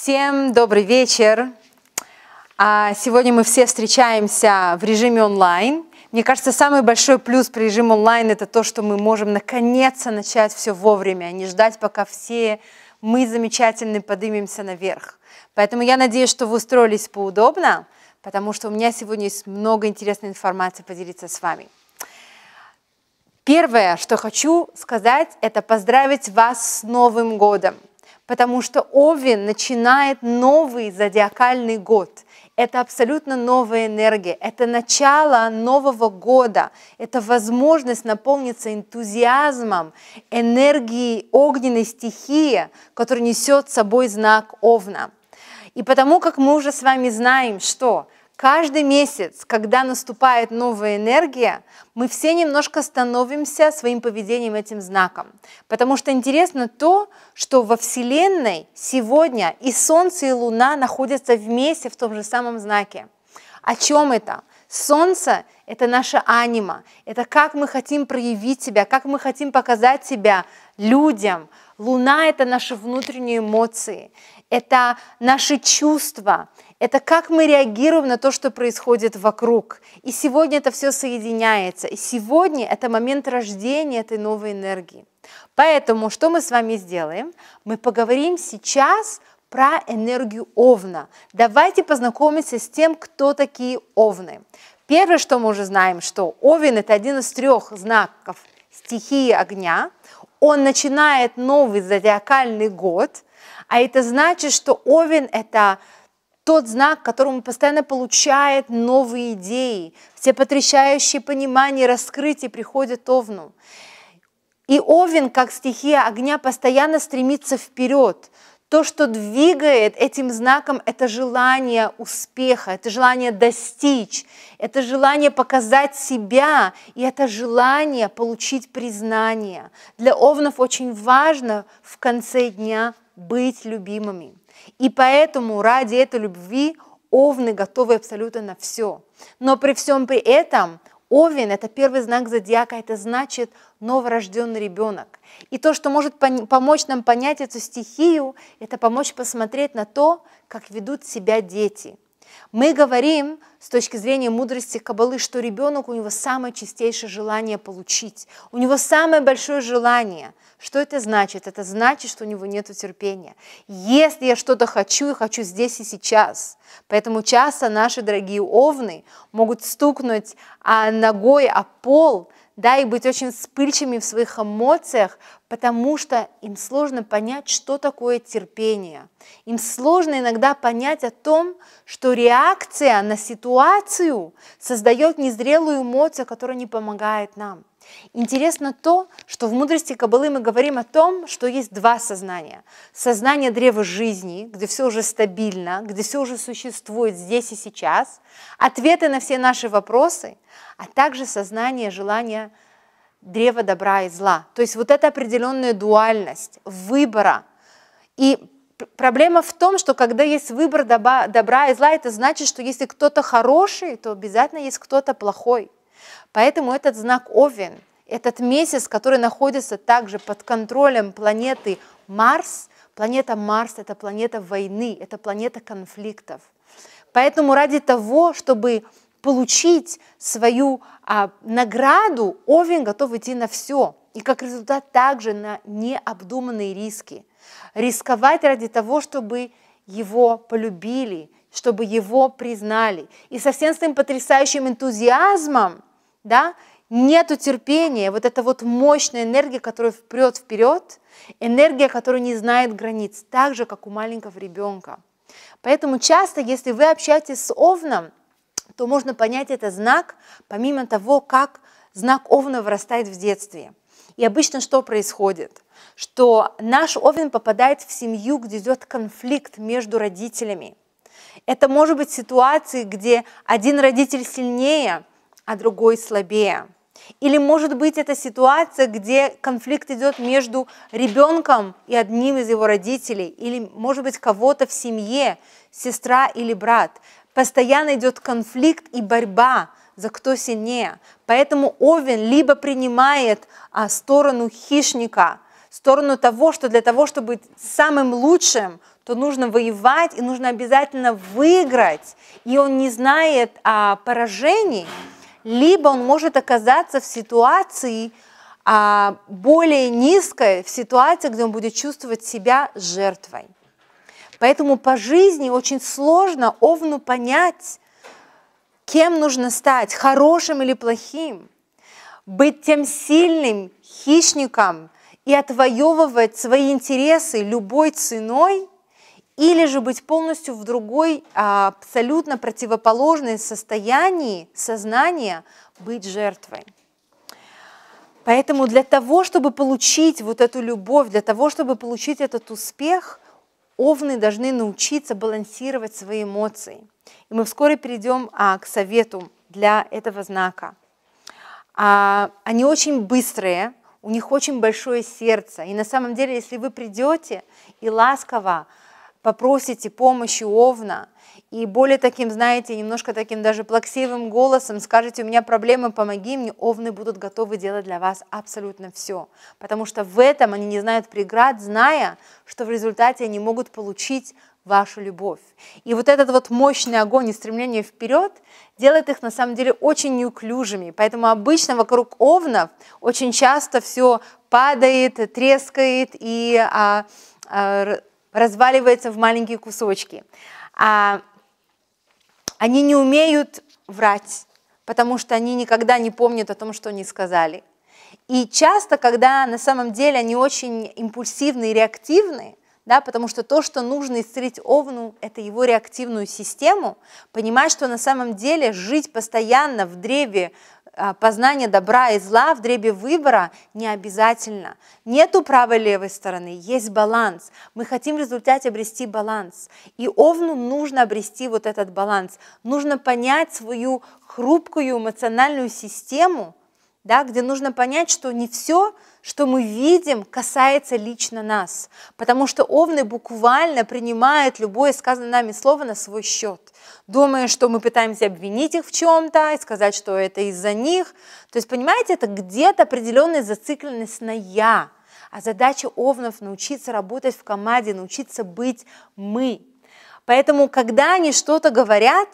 Всем добрый вечер. А, сегодня мы все встречаемся в режиме онлайн. Мне кажется, самый большой плюс при режиме онлайн – это то, что мы можем наконец-то начать все вовремя, а не ждать, пока все мы замечательные поднимемся наверх. Поэтому я надеюсь, что вы устроились поудобно, потому что у меня сегодня есть много интересной информации поделиться с вами. Первое, что хочу сказать, это поздравить вас с Новым годом потому что Овен начинает новый зодиакальный год. Это абсолютно новая энергия, это начало нового года, это возможность наполниться энтузиазмом, энергией огненной стихии, которая несет с собой знак Овна. И потому, как мы уже с вами знаем, что Каждый месяц, когда наступает новая энергия, мы все немножко становимся своим поведением этим знаком. Потому что интересно то, что во Вселенной сегодня и Солнце, и Луна находятся вместе в том же самом знаке. О чем это? Солнце – это наша анима, это как мы хотим проявить себя, как мы хотим показать себя людям. Луна – это наши внутренние эмоции, это наши чувства, это как мы реагируем на то, что происходит вокруг. И сегодня это все соединяется. И сегодня это момент рождения этой новой энергии. Поэтому что мы с вами сделаем? Мы поговорим сейчас про энергию Овна. Давайте познакомимся с тем, кто такие Овны. Первое, что мы уже знаем, что Овен – это один из трех знаков стихии огня. Он начинает новый зодиакальный год, а это значит, что Овен – это тот знак, который он постоянно получает новые идеи, все потрясающие понимания, раскрытия приходят Овну. И Овен, как стихия огня, постоянно стремится вперед. То, что двигает этим знаком, это желание успеха, это желание достичь, это желание показать себя, и это желание получить признание. Для овнов очень важно в конце дня быть любимыми. И поэтому ради этой любви овны готовы абсолютно на все. Но при всем при этом Овен – это первый знак зодиака, это значит новорожденный ребенок. И то, что может помочь нам понять эту стихию, это помочь посмотреть на то, как ведут себя дети. Мы говорим с точки зрения мудрости Кабалы, что ребенок у него самое чистейшее желание получить, у него самое большое желание – что это значит? Это значит, что у него нет терпения. Если я что-то хочу, и хочу здесь и сейчас. Поэтому часто наши дорогие овны могут стукнуть а, ногой о пол, да, и быть очень вспыльчивыми в своих эмоциях, потому что им сложно понять, что такое терпение. Им сложно иногда понять о том, что реакция на ситуацию создает незрелую эмоцию, которая не помогает нам. Интересно то, что в «Мудрости Кабалы» мы говорим о том, что есть два сознания. Сознание древа жизни, где все уже стабильно, где все уже существует здесь и сейчас, ответы на все наши вопросы, а также сознание желания древа добра и зла. То есть вот эта определенная дуальность выбора. И проблема в том, что когда есть выбор добра и зла, это значит, что если кто-то хороший, то обязательно есть кто-то плохой – Поэтому этот знак Овен, этот месяц, который находится также под контролем планеты Марс, планета Марс – это планета войны, это планета конфликтов. Поэтому ради того, чтобы получить свою а, награду, Овен готов идти на все, и как результат также на необдуманные риски. Рисковать ради того, чтобы его полюбили, чтобы его признали. И со всем своим потрясающим энтузиазмом да, нету терпения, вот эта вот мощная энергия, которая впрет вперед, энергия, которая не знает границ, так же, как у маленького ребенка. Поэтому часто, если вы общаетесь с овном, то можно понять это знак, помимо того, как знак овна вырастает в детстве. И обычно что происходит? Что наш овен попадает в семью, где идет конфликт между родителями. Это может быть ситуации, где один родитель сильнее, а другой слабее. Или, может быть, это ситуация, где конфликт идет между ребенком и одним из его родителей, или, может быть, кого-то в семье, сестра или брат. Постоянно идет конфликт и борьба за кто сильнее. Поэтому Овен либо принимает а, сторону хищника, сторону того, что для того, чтобы быть самым лучшим, то нужно воевать и нужно обязательно выиграть. И он не знает а, поражений либо он может оказаться в ситуации а, более низкой, в ситуации, где он будет чувствовать себя жертвой. Поэтому по жизни очень сложно овну понять, кем нужно стать, хорошим или плохим, быть тем сильным хищником и отвоевывать свои интересы любой ценой, или же быть полностью в другой, а, абсолютно противоположной состоянии сознания, быть жертвой. Поэтому для того, чтобы получить вот эту любовь, для того, чтобы получить этот успех, овны должны научиться балансировать свои эмоции. И мы вскоре перейдем а, к совету для этого знака. А, они очень быстрые, у них очень большое сердце. И на самом деле, если вы придете и ласково попросите помощи Овна, и более таким, знаете, немножко таким даже плаксивым голосом скажете, у меня проблемы, помоги мне, овны будут готовы делать для вас абсолютно все. Потому что в этом они не знают преград, зная, что в результате они могут получить вашу любовь. И вот этот вот мощный огонь и стремление вперед делает их на самом деле очень неуклюжими. Поэтому обычно вокруг овнов очень часто все падает, трескает и а, а, разваливается в маленькие кусочки. А они не умеют врать, потому что они никогда не помнят о том, что они сказали. И часто, когда на самом деле они очень импульсивны и реактивны, да, потому что то, что нужно исцелить Овну, это его реактивную систему, понимать, что на самом деле жить постоянно в древе а, познание добра и зла в дребе выбора не обязательно. Нету правой и левой стороны, есть баланс. Мы хотим в результате обрести баланс. И Овну нужно обрести вот этот баланс. Нужно понять свою хрупкую эмоциональную систему да, где нужно понять, что не все, что мы видим, касается лично нас, потому что овны буквально принимают любое сказанное нами слово на свой счет, думая, что мы пытаемся обвинить их в чем-то и сказать, что это из-за них. То есть, понимаете, это где-то определенная зацикленность на «я», а задача овнов – научиться работать в команде, научиться быть «мы». Поэтому, когда они что-то говорят,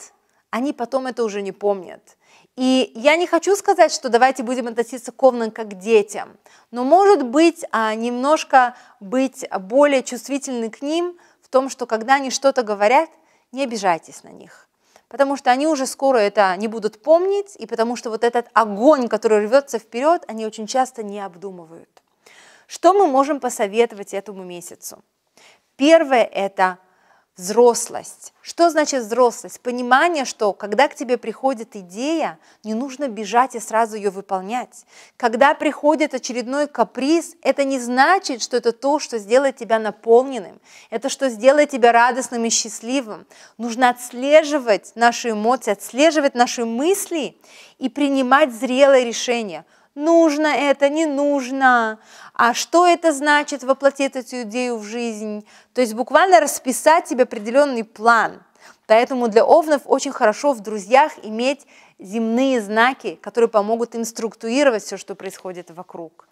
они потом это уже не помнят – и я не хочу сказать, что давайте будем относиться к овнам как к детям, но, может быть, а, немножко быть более чувствительны к ним в том, что когда они что-то говорят, не обижайтесь на них, потому что они уже скоро это не будут помнить, и потому что вот этот огонь, который рвется вперед, они очень часто не обдумывают. Что мы можем посоветовать этому месяцу? Первое – это Взрослость. Что значит взрослость? Понимание, что когда к тебе приходит идея, не нужно бежать и сразу ее выполнять. Когда приходит очередной каприз, это не значит, что это то, что сделает тебя наполненным, это что сделает тебя радостным и счастливым. Нужно отслеживать наши эмоции, отслеживать наши мысли и принимать зрелое решение – нужно это, не нужно, а что это значит воплотить эту идею в жизнь. То есть буквально расписать себе определенный план. Поэтому для овнов очень хорошо в друзьях иметь земные знаки, которые помогут им структурировать все, что происходит вокруг.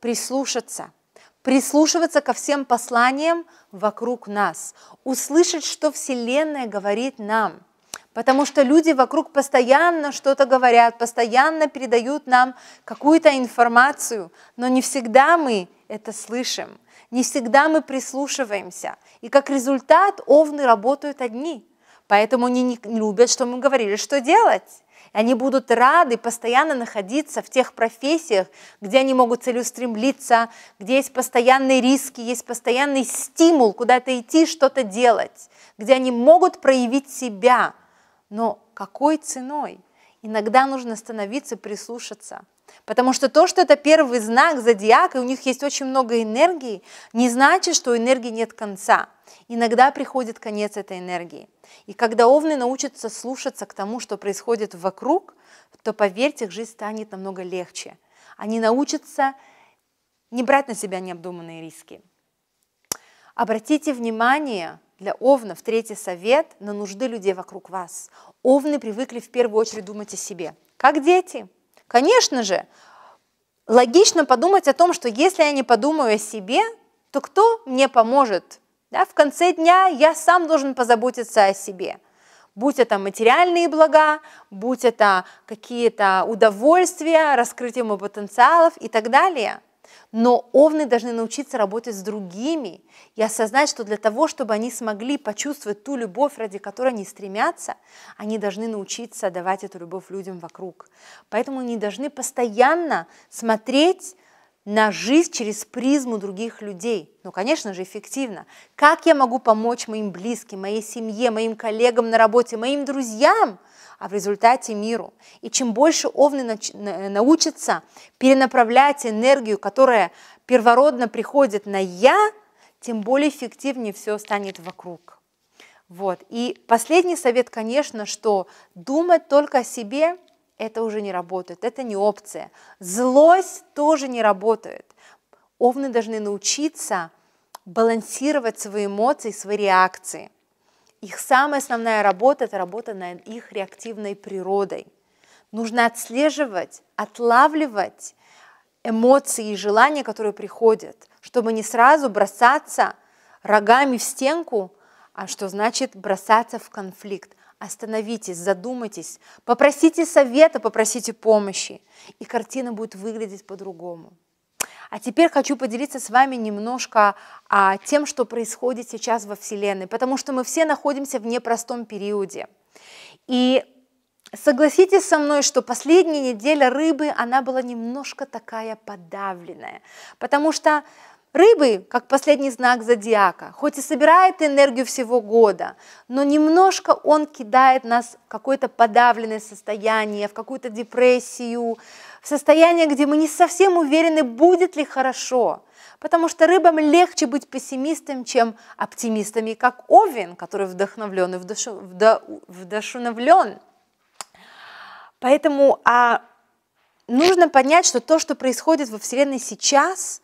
Прислушаться – прислушиваться ко всем посланиям вокруг нас, услышать, что Вселенная говорит нам – Потому что люди вокруг постоянно что-то говорят, постоянно передают нам какую-то информацию, но не всегда мы это слышим, не всегда мы прислушиваемся. И как результат овны работают одни, поэтому они не любят, что мы говорили, что делать. Они будут рады постоянно находиться в тех профессиях, где они могут целеустремлиться, где есть постоянные риски, есть постоянный стимул куда-то идти, что-то делать, где они могут проявить себя – но какой ценой? Иногда нужно становиться, прислушаться. Потому что то, что это первый знак зодиака, и у них есть очень много энергии, не значит, что у энергии нет конца. Иногда приходит конец этой энергии. И когда овны научатся слушаться к тому, что происходит вокруг, то, поверьте, их жизнь станет намного легче. Они научатся не брать на себя необдуманные риски. Обратите внимание, для овнов третий совет на нужды людей вокруг вас. Овны привыкли в первую очередь думать о себе, как дети. Конечно же, логично подумать о том, что если я не подумаю о себе, то кто мне поможет? Да, в конце дня я сам должен позаботиться о себе. Будь это материальные блага, будь это какие-то удовольствия, раскрытие моего потенциалов и так далее – но овны должны научиться работать с другими и осознать, что для того, чтобы они смогли почувствовать ту любовь, ради которой они стремятся, они должны научиться давать эту любовь людям вокруг. Поэтому они должны постоянно смотреть на жизнь через призму других людей. Ну, конечно же, эффективно. Как я могу помочь моим близким, моей семье, моим коллегам на работе, моим друзьям – а в результате миру. И чем больше овны э, научатся перенаправлять энергию, которая первородно приходит на «я», тем более эффективнее все станет вокруг. Вот. И последний совет, конечно, что думать только о себе – это уже не работает, это не опция. Злость тоже не работает. Овны должны научиться балансировать свои эмоции, свои реакции. Их самая основная работа – это работа над их реактивной природой. Нужно отслеживать, отлавливать эмоции и желания, которые приходят, чтобы не сразу бросаться рогами в стенку, а что значит бросаться в конфликт. Остановитесь, задумайтесь, попросите совета, попросите помощи, и картина будет выглядеть по-другому. А теперь хочу поделиться с вами немножко а, тем, что происходит сейчас во Вселенной, потому что мы все находимся в непростом периоде. И Согласитесь со мной, что последняя неделя рыбы, она была немножко такая подавленная, потому что Рыбы, как последний знак зодиака, хоть и собирает энергию всего года, но немножко он кидает нас в какое-то подавленное состояние, в какую-то депрессию, в состояние, где мы не совсем уверены, будет ли хорошо. Потому что рыбам легче быть пессимистом, чем оптимистами, как Овен, который вдохновлен и вдохновлен. Поэтому а, нужно понять, что то, что происходит во Вселенной сейчас –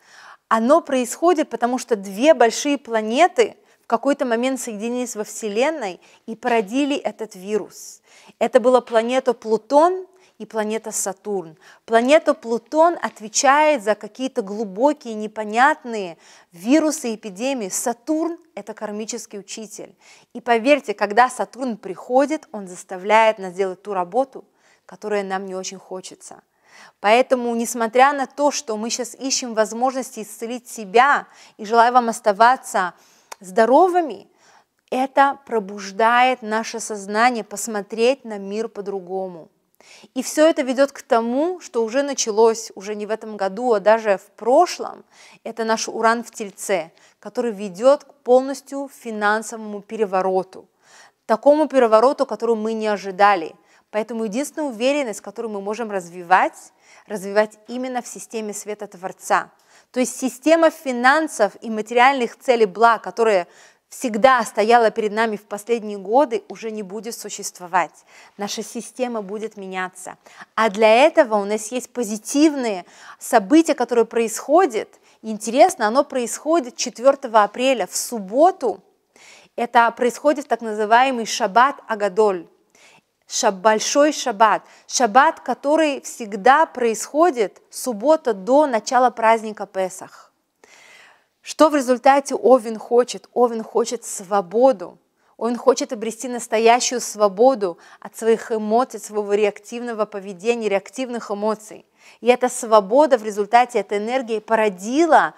оно происходит, потому что две большие планеты в какой-то момент соединились во Вселенной и породили этот вирус. Это была планета Плутон и планета Сатурн. Планета Плутон отвечает за какие-то глубокие, непонятные вирусы, и эпидемии. Сатурн – это кармический учитель. И поверьте, когда Сатурн приходит, он заставляет нас делать ту работу, которая нам не очень хочется – Поэтому, несмотря на то, что мы сейчас ищем возможности исцелить себя и желаю вам оставаться здоровыми, это пробуждает наше сознание посмотреть на мир по-другому. И все это ведет к тому, что уже началось, уже не в этом году, а даже в прошлом, это наш уран в Тельце, который ведет к полностью финансовому перевороту. Такому перевороту, которого мы не ожидали – Поэтому единственная уверенность, которую мы можем развивать, развивать именно в системе света Творца. То есть система финансов и материальных целей благ, которая всегда стояла перед нами в последние годы, уже не будет существовать. Наша система будет меняться. А для этого у нас есть позитивные события, которые происходят. Интересно, оно происходит 4 апреля в субботу. Это происходит так называемый шаббат Агадоль шаб, большой шаббат, шаббат, который всегда происходит суббота до начала праздника Песах. Что в результате Овен хочет? Овен хочет свободу. Он хочет обрести настоящую свободу от своих эмоций, от своего реактивного поведения, реактивных эмоций. И эта свобода в результате этой энергии породила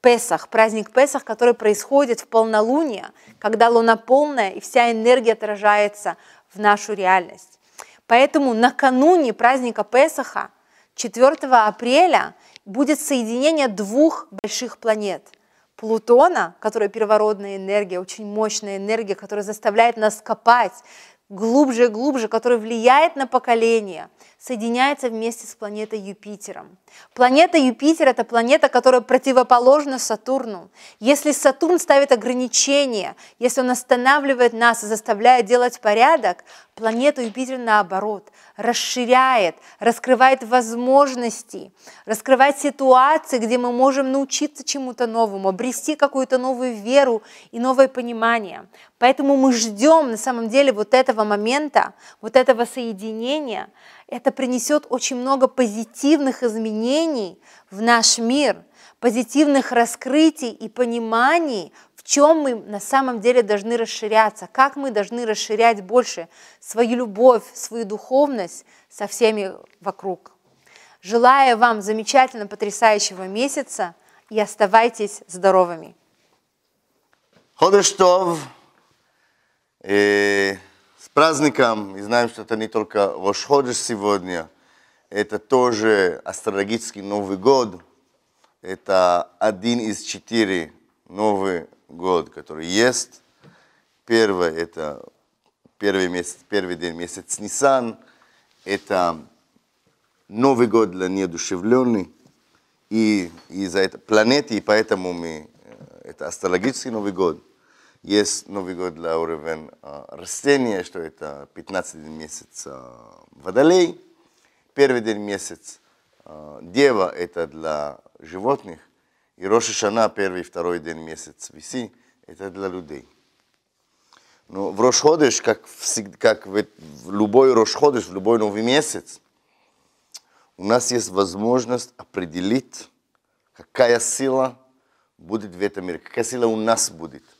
Песах, праздник Песах, который происходит в полнолуние, когда луна полная, и вся энергия отражается в нашу реальность. Поэтому накануне праздника Песаха, 4 апреля, будет соединение двух больших планет. Плутона, которая первородная энергия, очень мощная энергия, которая заставляет нас копать глубже и глубже, которая влияет на поколение, соединяется вместе с планетой Юпитером. Планета Юпитер – это планета, которая противоположна Сатурну. Если Сатурн ставит ограничения, если он останавливает нас и заставляет делать порядок, планета Юпитер, наоборот, расширяет, раскрывает возможности, раскрывает ситуации, где мы можем научиться чему-то новому, обрести какую-то новую веру и новое понимание. Поэтому мы ждем на самом деле вот этого момента, вот этого соединения – это принесет очень много позитивных изменений в наш мир, позитивных раскрытий и пониманий, в чем мы на самом деле должны расширяться, как мы должны расширять больше свою любовь, свою духовность со всеми вокруг. Желаю вам замечательно потрясающего месяца и оставайтесь здоровыми. Ходыш Тов. Э, с праздником. И знаем, что это не только Рошходыш сегодня, это тоже астрологический Новый год. Это один из четыре Новый год, который есть. Первый это первый, месяц, первый день месяц Нисан. Это Новый год для неодушевленных. И из-за этой планеты, и поэтому мы, э, это астрологический Новый год – есть Новый год для уровня растения, что это 15 месяц водолей. Первый день месяц дева, это для животных. И Роша Шана, первый и второй день месяц виси, это для людей. Но в Рошходыш, как, всегда, как в, в любой Рошходыш, в любой новый месяц, у нас есть возможность определить, какая сила будет в этом мире, какая сила у нас будет –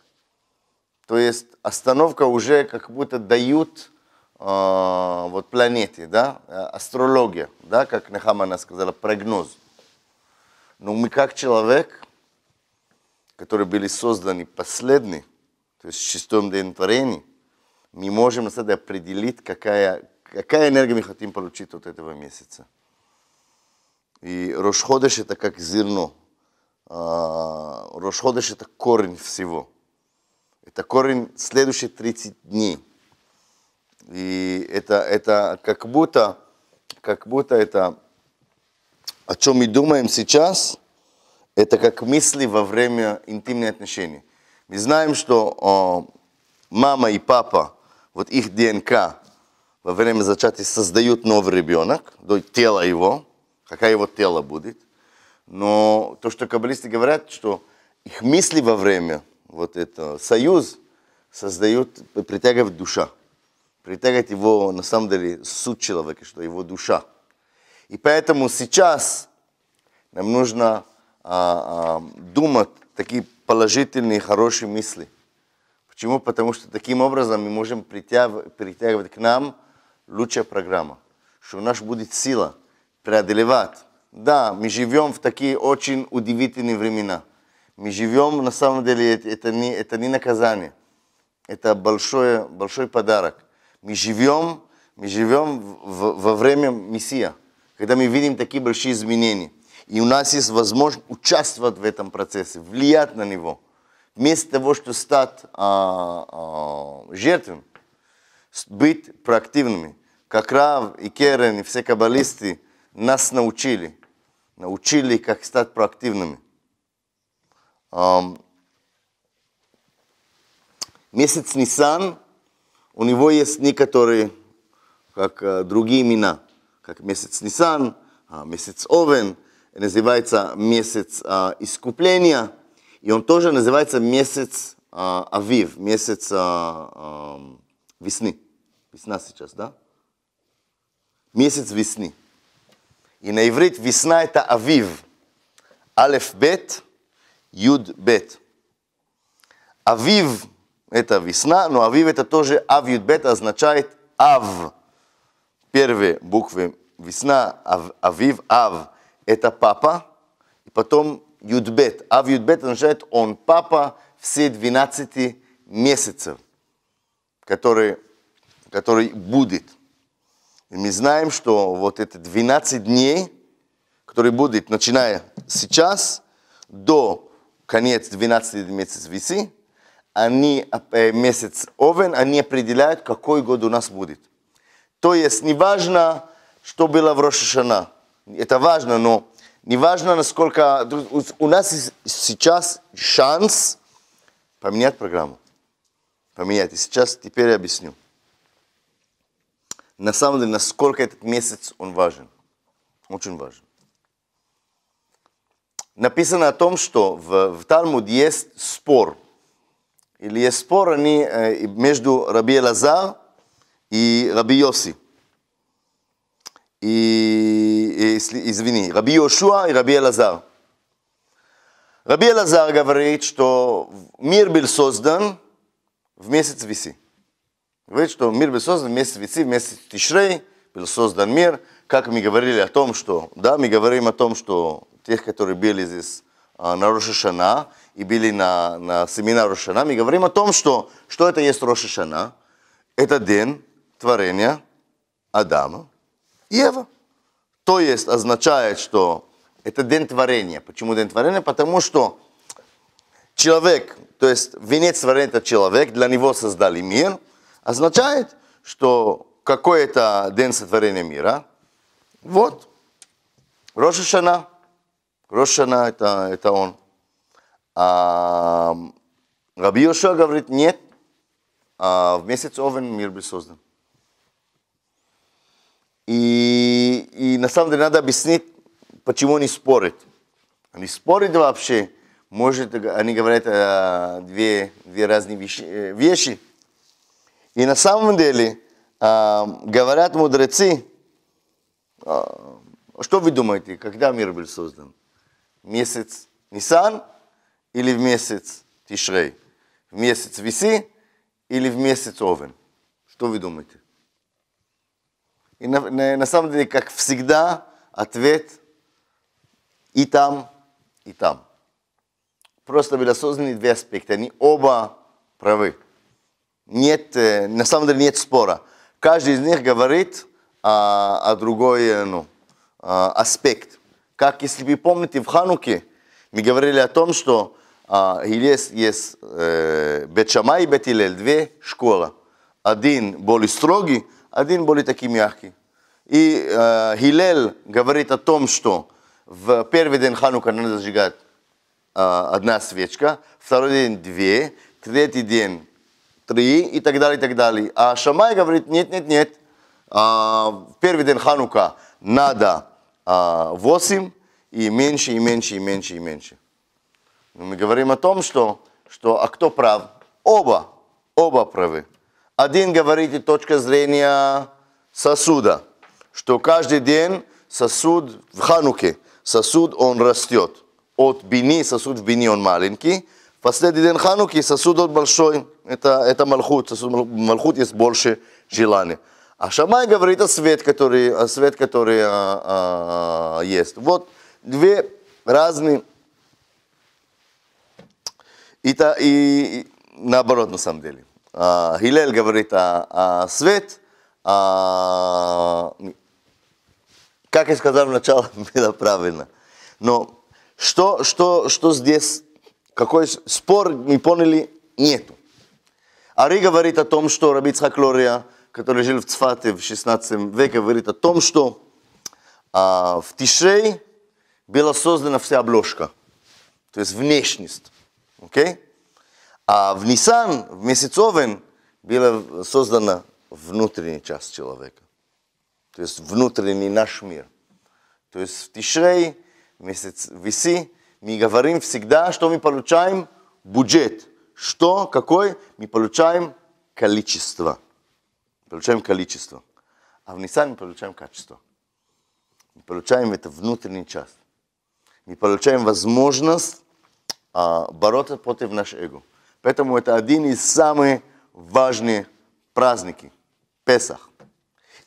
то есть остановка уже как будто дают э, вот планете, да, э, астрология, да, как Нахамана сказала, прогноз. Но ну, мы как человек, которые были созданы последний, то есть в шестом день творения, мы можем на самом определить, какая, какая энергия мы хотим получить от этого месяца. И Рошходыш это как зерно. Э, Рошходыш это корень всего. Это корень следующих 30 дней. И это, это как будто, как будто это, о чем мы думаем сейчас, это как мысли во время интимных отношений. Мы знаем, что о, мама и папа, вот их ДНК во время зачатия создают новый ребенок, тело его, какая его тело будет. Но то, что каббалисты говорят, что их мысли во время вот это союз создает, притягивает душа. Притягивает его, на самом деле, суть человека, что его душа. И поэтому сейчас нам нужно а, а, думать такие положительные, хорошие мысли. Почему? Потому что таким образом мы можем притягивать, притягивать к нам лучшая программа. Что у нас будет сила преодолевать. Да, мы живем в такие очень удивительные времена – мы живем, на самом деле, это не, это не наказание. Это большой, большой подарок. Мы живем, мы живем в, во время Мессия, когда мы видим такие большие изменения. И у нас есть возможность участвовать в этом процессе, влиять на него. Вместо того, чтобы стать а, а, жертвой, быть проактивными. Как Рав и Керен и все каббалисты нас научили. Научили, как стать проактивными. Месяц Нисан, у него есть некоторые, как э, другие имена, как месяц Нисан, а, месяц Овен, называется месяц а, искупления, и он тоже называется месяц а, Авив, месяц весны. Весна сейчас, да? Месяц весны. И на иврит весна это Авив. Алеф Бет – Юд-Бет. Авив – это весна, но Авив – это тоже Ав-Юд-Бет означает Ав. Первые буквы весна, ав, Авив, Ав – это папа, и потом Юдбет. Ав Юдбет означает он папа все 12 месяцев, который, который будет. И мы знаем, что вот это 12 дней, которые будут, начиная сейчас, до конец 12 месяц весы, они, э, месяц овен, они определяют, какой год у нас будет. То есть неважно, что было в Рошашана. Это важно, но неважно, насколько... У нас сейчас шанс поменять программу. Поменять. И сейчас теперь я объясню. На самом деле, насколько этот месяц он важен. Очень важен написано о том, что в, в Талмуд есть спор. Или есть спор они, э, между Раби Лазар и Раби Йоси. И, и, извини, Раби Йошуа и Раби Лазар. Раби Лазар говорит, что мир был создан в месяц Виси. Говорит, что мир был создан в месяц Виси, в месяц Тишрей был создан мир. Как мы говорили о том, что, да, мы говорим о том, что тех, которые были здесь а, на Рошишана и были на, на семинар Рошишана, мы говорим о том, что, что это есть Рошишана. Это день творения Адама и Ева. То есть означает, что это день творения. Почему день творения? Потому что человек, то есть венец творения это человек, для него создали мир, означает, что какой это день сотворения мира. Вот. Рошишана. Рош это, это он. А, Раби Йошуа говорит, нет, а в месяц Овен мир был создан. И, и на самом деле надо объяснить, почему они спорят. Они спорят вообще, может, они говорят а, две, две разные вещи, вещи. И на самом деле а, говорят мудрецы, а, что вы думаете, когда мир был создан? месяц Нисан или в месяц Тишрей? В месяц Виси или в месяц Овен? Что вы думаете? И на, на, на самом деле, как всегда, ответ и там, и там. Просто были созданы две аспекта, они оба правы. Нет, э, на самом деле нет спора. Каждый из них говорит о, а, о а другой э, ну, а, аспект. Как если вы помните, в Хануке мы говорили о том, что а, есть, есть э, Бетшама и Бетилель, две школы. Один более строгий, один более такие мягкий. И э, Хилель говорит о том, что в первый день Ханука надо зажигать э, а, одна свечка, второй день две, третий день три и так далее, и так далее. А Шамай говорит, нет, нет, нет, э, в первый день Ханука надо 8 а, и меньше, и меньше, и меньше, и меньше. Мы говорим о том, что, что а кто прав? Оба, оба правы. Один говорит и точка зрения сосуда, что каждый день сосуд в Хануке, сосуд он растет. От бини, сосуд в бини он маленький. В последний день Хануки сосуд от большой, это, это Малхут, сосуд Малхут есть больше желаний. А Шамай говорит о свет, который, о свет, который а, а, есть. Вот две разные... И, та, и, и наоборот, на самом деле. А, Хилель говорит о, о свет, а, как я сказал в начале было правильно. Но что, что, что здесь, какой спор, мы поняли, нету. Ари говорит о том, что Рабицхак Лория – который жил в Цфате в 16 веке, говорит о том, что а, в Тишей была создана вся обложка, то есть внешность. Okay? А в Нисан, в месяц Овен, была создана внутренняя часть человека, то есть внутренний наш мир. То есть в Тишрей, месяц Виси, мы говорим всегда, что мы получаем бюджет. Что, какой? Мы получаем количество получаем количество. А в Nissan мы получаем качество. Мы получаем это внутренний час. Мы получаем возможность а, бороться против нашего эго. Поэтому это один из самых важных праздники – Песах.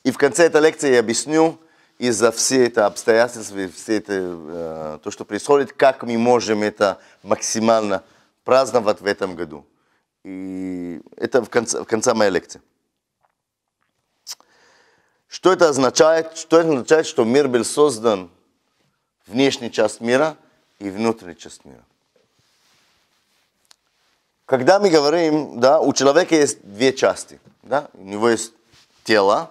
И в конце этой лекции я объясню из-за все это обстоятельства и все это, э, то, что происходит, как мы можем это максимально праздновать в этом году. И это в конце, в конце моей лекции. Что это означает? Что это означает, что мир был создан внешний часть мира и внутренний часть мира. Когда мы говорим, да, у человека есть две части, да, у него есть тело,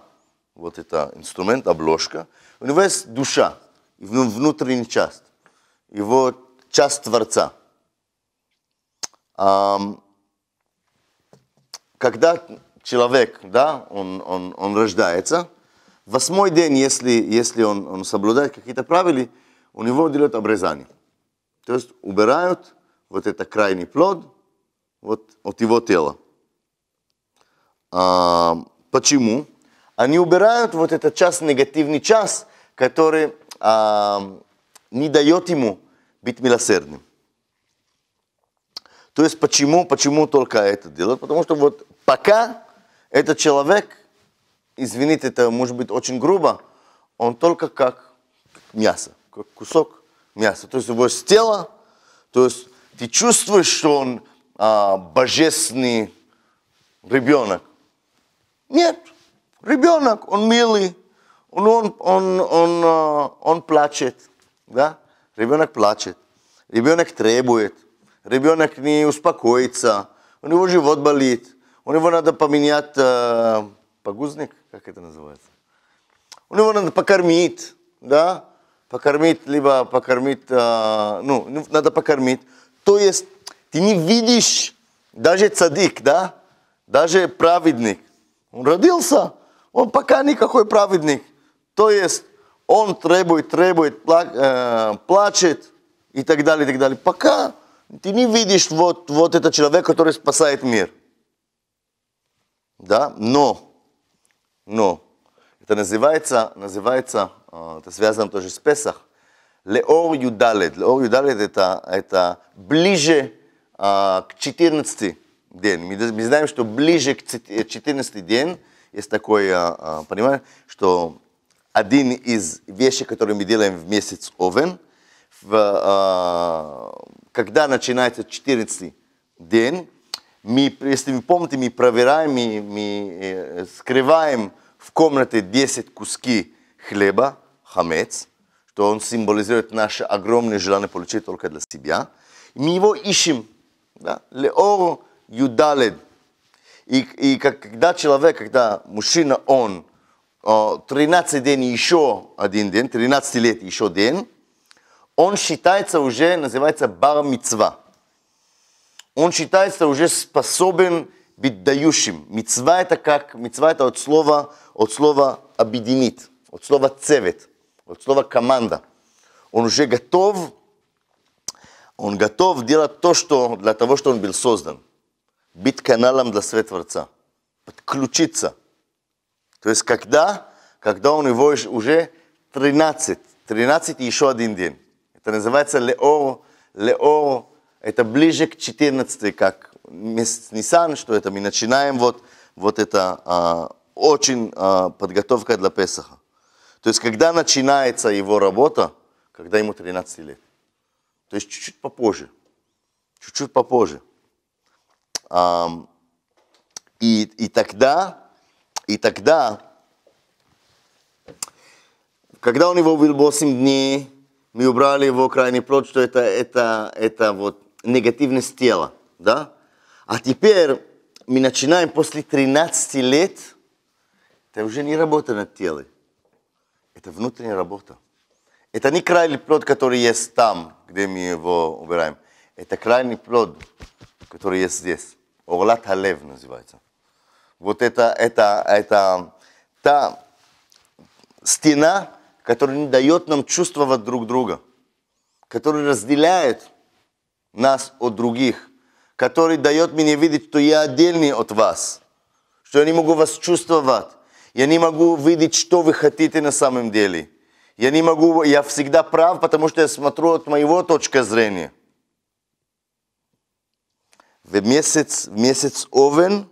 вот это инструмент, обложка, у него есть душа, внутренняя часть, его часть Творца. Когда человек, да, он, он, он рождается – Восьмой день, если, если он, он соблюдает какие-то правила, у него делают обрезание. То есть убирают вот этот крайний плод вот, от его тела. А, почему? Они убирают вот этот час, негативный час, который а, не дает ему быть милосердным. То есть почему, почему только это делают? Потому что вот пока этот человек извините, это может быть очень грубо, он только как мясо, как кусок мяса. То есть его с тела, то есть ты чувствуешь, что он а, божественный ребенок. Нет, ребенок, он милый, он, он, он, он, он, а, он плачет, да? Ребенок плачет, ребенок требует, ребенок не успокоится, у него живот болит, у него надо поменять... Э, погузник, как это называется. У ну, него надо покормить, да, покормить, либо покормить, э, ну, надо покормить. То есть ты не видишь даже цадик, да, даже праведник. Он родился, он пока никакой праведник. То есть он требует, требует, пла, э, плачет и так далее, и так далее. Пока ты не видишь вот, вот этот человек, который спасает мир. Да, но но это называется, называется, это связано тоже с Песах, Леор Юдалет. Леор Юдалет это, это ближе а, к 14 день. Мы, мы знаем, что ближе к 14 день есть такое а, понимание, что один из вещей, которые мы делаем в месяц Овен, в, а, когда начинается 14 день, мы, если вы помните, мы проверяем, мы, мы э, скрываем в комнате 10 куски хлеба, хамец, что он символизирует наше огромное желание получить только для себя. Мы его ищем. Да? Леор юдалед. И, и как, когда человек, когда мужчина, он 13 дней еще один день, 13 лет еще день, он считается уже, называется бар-мицва он считается уже способен быть дающим. Мецва это как, мецва это от слова, от слова объединит, от слова цевет, от слова команда. Он уже готов, он готов делать то, что для того, что он был создан. Быть каналом для свет Творца. Подключиться. То есть когда? Когда он его уже 13. 13 и еще один день. Это называется леор, леор это ближе к 14, как месяц Нисан, что это мы начинаем вот, вот это а, очень а, подготовка для Песаха. То есть, когда начинается его работа, когда ему 13 лет. То есть, чуть-чуть попозже. Чуть-чуть попозже. А, и, и тогда, и тогда, когда у него был 8 дней, мы убрали его крайний плод, что это, это, это вот негативность тела, да? А теперь мы начинаем после 13 лет, это уже не работа над телом, это внутренняя работа. Это не крайний плод, который есть там, где мы его убираем. Это крайний плод, который есть здесь. Орлат Халев называется. Вот это, это, это та стена, которая не дает нам чувствовать друг друга, которая разделяет нас от других, который дает мне видеть, что я отдельный от вас, что я не могу вас чувствовать, я не могу видеть, что вы хотите на самом деле. Я не могу, я всегда прав, потому что я смотрю от моего точки зрения. В месяц, в месяц Овен,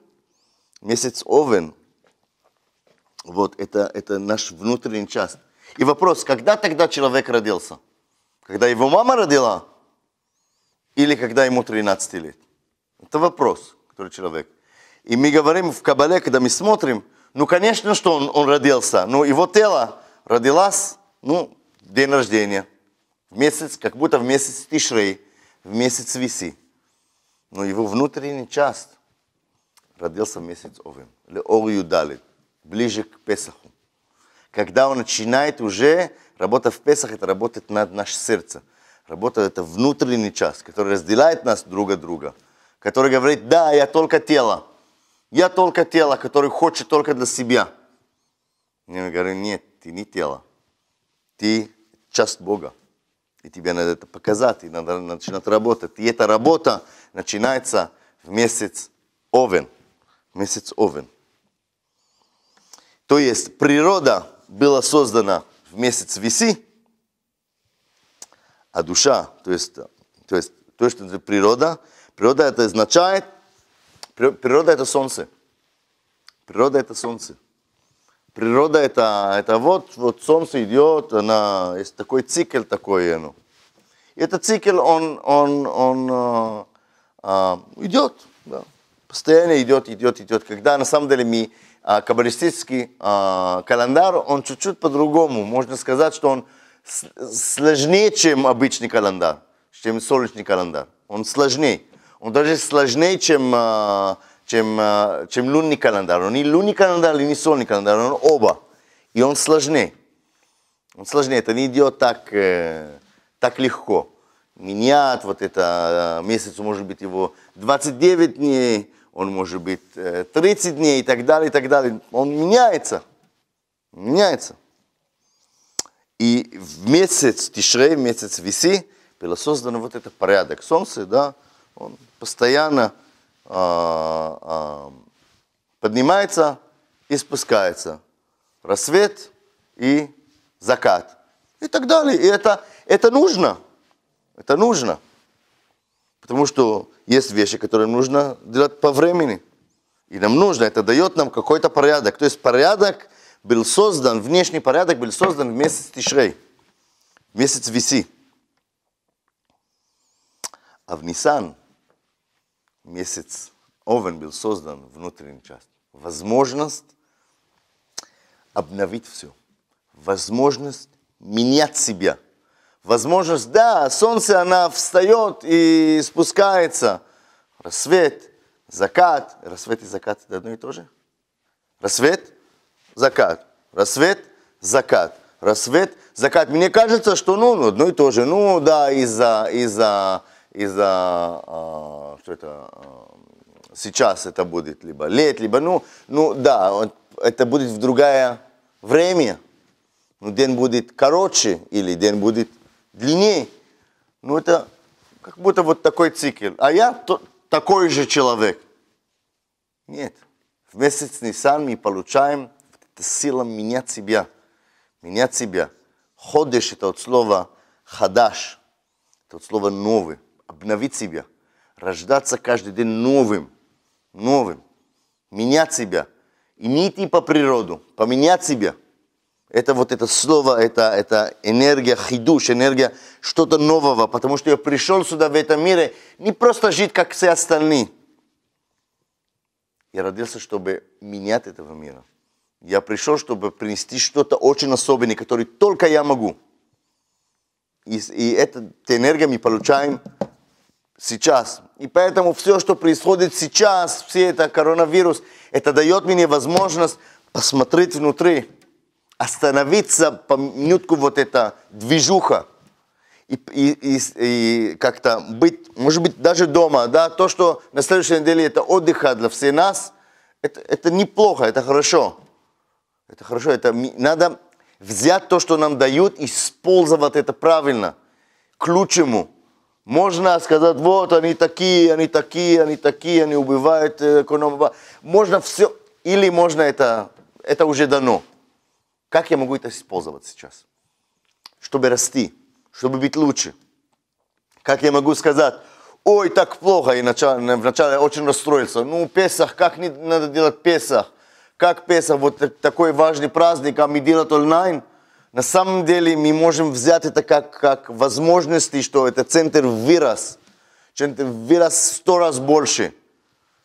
месяц Овен, вот это, это наш внутренний час. И вопрос, когда тогда человек родился? Когда его мама родила? или когда ему 13 лет? Это вопрос, который человек. И мы говорим в Кабале, когда мы смотрим, ну, конечно, что он, он родился, но ну, его тело родилось, ну, день рождения, в месяц, как будто в месяц Тишрей, в месяц Виси. Но его внутренний часть родился в месяц Овен, или Ор Юдалит, ближе к Песаху. Когда он начинает уже, работа в Песах, это работает над наше сердце. Работа – это внутренний час, который разделяет нас друг от друга, который говорит, да, я только тело, я только тело, который хочет только для себя. Я говорю, нет, ты не тело, ты часть Бога. И тебе надо это показать, и надо начинать работать. И эта работа начинается в месяц Овен. Месяц Овен. То есть природа была создана в месяц Виси – а душа, то есть, то есть то, есть это природа, природа это означает, природа это солнце. Природа это солнце. Природа это, это вот, вот солнце идет, она, есть такой цикл такой. Э, ну. И этот цикл, он, он, он э, а, а, идет, да. постоянно идет, идет, идет. Когда на самом деле мы, а, каббалистический а, календарь, он чуть-чуть по-другому. Можно сказать, что он сложнее, чем обычный календарь, чем солнечный календарь. Он сложнее. Он даже сложнее, чем, а, чем, а, чем лунный календарь. Он не лунный календарь, и не солнечный календарь, он оба. И он сложнее. Он сложнее, это не идет так, э, так легко. Меняет вот это а, месяц, может быть, его 29 дней, он может быть 30 э, дней и так далее, и так далее. Он меняется, меняется. И в месяц Тишрей, в месяц веси было создано вот этот порядок. Солнце, да, он постоянно а, а, поднимается и спускается. Рассвет и закат. И так далее. И это, это нужно. Это нужно. Потому что есть вещи, которые нужно делать по времени. И нам нужно, это дает нам какой-то порядок. То есть порядок – был создан, внешний порядок был создан в месяц Тишрей, месяц Виси. А в Нисан месяц Овен был создан внутренняя часть. Возможность обновить все. Возможность менять себя. Возможность, да, солнце, она встает и спускается. Рассвет, закат. Рассвет и закат это одно и то же. Рассвет – закат, рассвет, закат, рассвет, закат. Мне кажется, что ну, одно и то же. Ну да, из-за, из-за, из-за, а, что это, а, сейчас это будет либо лет, либо, ну, ну да, это будет в другое время. Ну, день будет короче или день будет длиннее. Ну, это как будто вот такой цикл. А я то, такой же человек. Нет. В месяц Ниссан мы получаем это сила менять себя. Менять себя. Ходыш – это от слова хадаш. Это от слова новый. Обновить себя. Рождаться каждый день новым. Новым. Менять себя. И не идти по природу. Поменять себя. Это вот это слово, это, это энергия хидуш, энергия что-то нового. Потому что я пришел сюда, в этом мире, не просто жить, как все остальные. Я родился, чтобы менять этого мира. Я пришел, чтобы принести что-то очень особенное, которое только я могу. И, и эту энергию мы получаем сейчас. И поэтому все, что происходит сейчас, все это коронавирус, это дает мне возможность посмотреть внутри, остановиться по минутку вот эта движуха и, и, и, и как-то быть, может быть, даже дома, да, то, что на следующей неделе это отдыха для всех нас, это, это неплохо, это хорошо. Это хорошо, это надо взять то, что нам дают, использовать это правильно, к лучшему. Можно сказать, вот они такие, они такие, они такие, они убивают экономику. Можно все, или можно это, это уже дано. Как я могу это использовать сейчас? Чтобы расти, чтобы быть лучше. Как я могу сказать, ой, так плохо, и вначале, вначале очень расстроился. Ну, Песах, как не надо делать Песах? как Песа, вот такой важный праздник, а Амидила Тольнайн, на самом деле мы можем взять это как, как возможности, что это центр вырос. Центр вырос сто раз больше.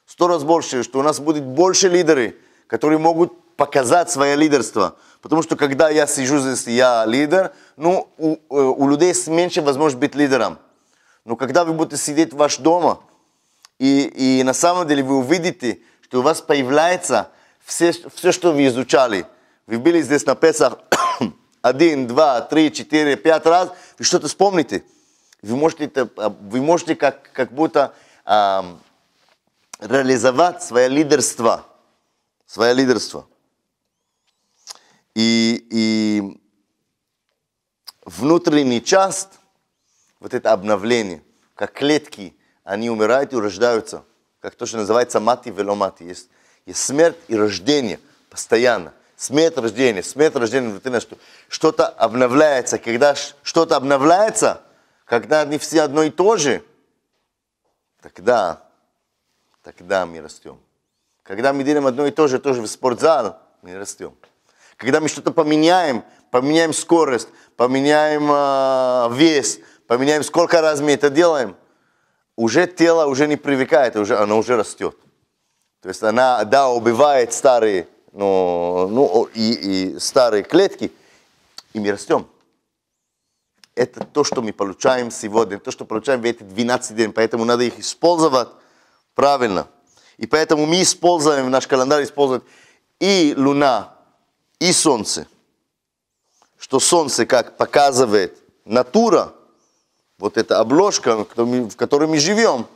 Сто раз больше, что у нас будет больше лидеры, которые могут показать свое лидерство. Потому что когда я сижу здесь, я лидер, ну, у, э, у людей есть меньше возможность быть лидером. Но когда вы будете сидеть в ваш дома, и, и на самом деле вы увидите, что у вас появляется – все, все, что вы изучали, вы были здесь на Песах один, два, три, четыре, пять раз, вы что-то вспомните. Вы можете, а, вы можете как, как будто а, реализовать свое лидерство. Свое лидерство. И, и внутренний часть, вот это обновление, как клетки, они умирают и рождаются, как то, что называется мати веломати. Есть есть смерть и рождение постоянно. Смерть, и рождение, смерть, и рождение. Что-то обновляется. Когда что-то обновляется, когда они все одно и то же, тогда, тогда мы растем. Когда мы делаем одно и то же, тоже в спортзал, мы растем. Когда мы что-то поменяем, поменяем скорость, поменяем э, вес, поменяем сколько раз мы это делаем, уже тело уже не привыкает, уже, оно уже растет. То есть она, да, убивает старые, ну, ну и, и старые клетки, и мы растем. Это то, что мы получаем сегодня, то, что получаем в эти 12 дней. Поэтому надо их использовать правильно. И поэтому мы используем, в наш календарь использует и луна, и солнце. Что солнце, как показывает натура, вот эта обложка, в которой мы живем,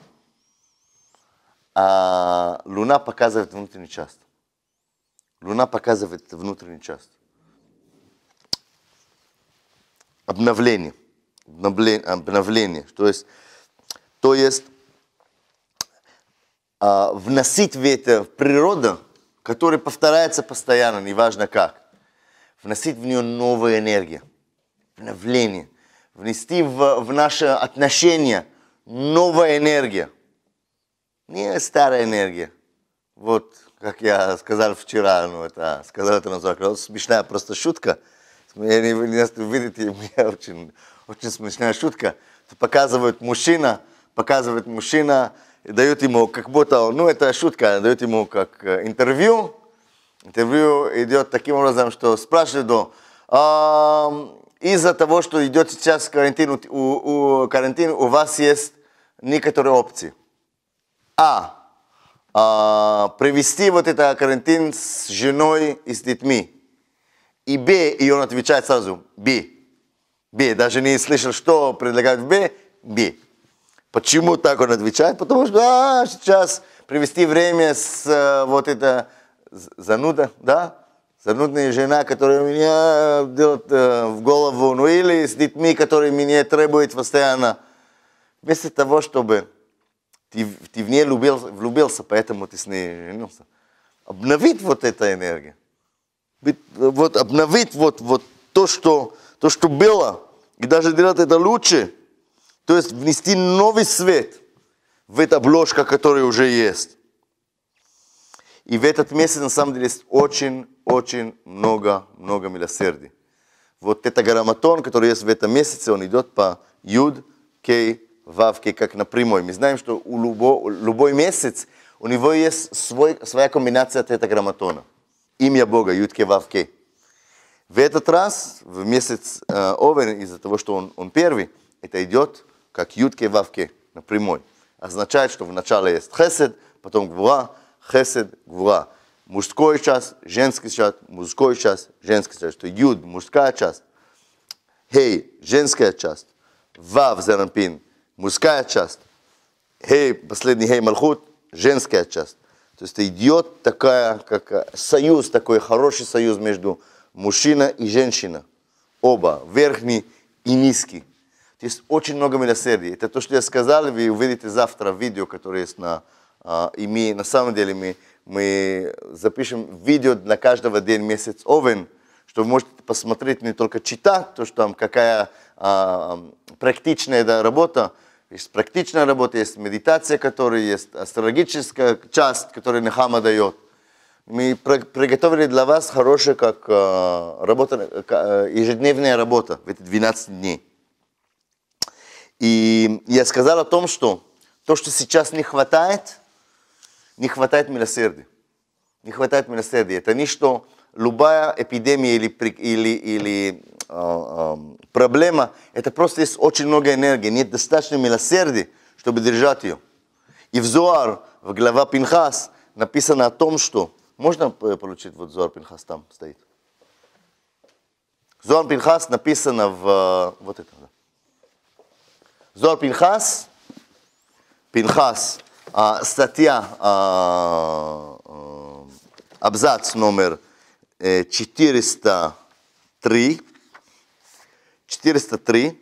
а Луна показывает внутреннюю часть. Луна показывает внутреннюю часть. Обновление. Обновление. обновление. То есть, то есть а, вносить ветер в природу, который повторяется постоянно, неважно как. Вносить в нее новую энергию, обновление. Внести в, в наши отношения новая энергия – не старая энергия. Вот, как я сказал вчера, ну это, сказал это на закладе, смешная просто шутка. Если вы видите, у меня очень, очень смешная шутка. Показывает мужчина, показывает мужчина, дают ему как будто, ну это шутка, дают ему как э, интервью. Интервью идет таким образом, что спрашивают: а, из-за того, что идет сейчас карантин у, у, карантин, у вас есть некоторые опции. А. а провести вот это карантин с женой и с детьми. И Б, и он отвечает сразу, Б. Б, даже не слышал, что предлагают Б, Б. Почему так он отвечает? Потому что а, сейчас провести время с э, вот это зануда, да? Занудная жена, которая меня делает э, в голову, ну или с детьми, которые меня требуют постоянно. Вместо того, чтобы ты, ты в нее влюбился, влюбился, поэтому ты с ней женился. Обновить вот эту энергию. Э, вот обновить вот, вот то, что, то, что было, и даже делать это лучше. То есть внести новый свет в эту обложку, которая уже есть. И в этот месяц, на самом деле, есть очень-очень много-много милосердия. Вот это грамматон, который есть в этом месяце, он идет по Юд, Кей, вавки как на прямой. Мы знаем, что у любо, любой месяц у него есть свой, своя комбинация тетаграмматона. Имя Бога, Ютке Вавке. В этот раз, в месяц э, Овен, из-за того, что он, он первый, это идет как Ютке Вавке, на прямой. Означает, что в начале есть Хесед, потом Гвура, Хесед, Гвура. Мужской час, женский час, мужской час, женский час. Что Юд, мужская часть. Хей, женская часть. Вав, Зерампин, мужская часть, эй, последний Хей Мальхут, женская часть. То есть идет такая, как союз, такой хороший союз между мужчина и женщина. Оба, верхний и низкий. То есть очень много милосердия. Это то, что я сказал, вы увидите завтра видео, которое есть на... И мы, на самом деле, мы, мы запишем видео на каждого день месяц Овен, что вы можете посмотреть не только читать, то, что там какая а, практичная да, работа, есть практичная работа, есть медитация, которая есть, астрологическая часть, которую Нехама дает. Мы приготовили для вас хорошая как, э, работа, э, ежедневная работа в эти 12 дней. И я сказал о том, что то, что сейчас не хватает, не хватает милосердия. Не хватает милосердия. Это не что любая эпидемия или, или, или Э, э, проблема, это просто есть очень много энергии, нет достаточно милосердия, чтобы держать ее. И в Зоар, в глава Пинхас, написано о том, что... Можно получить вот Зоар Пинхас там стоит? Зоар Пинхас написано в... Э, вот это, да. Зоар Пинхас, Пинхас, а, статья, а, абзац номер 403, 43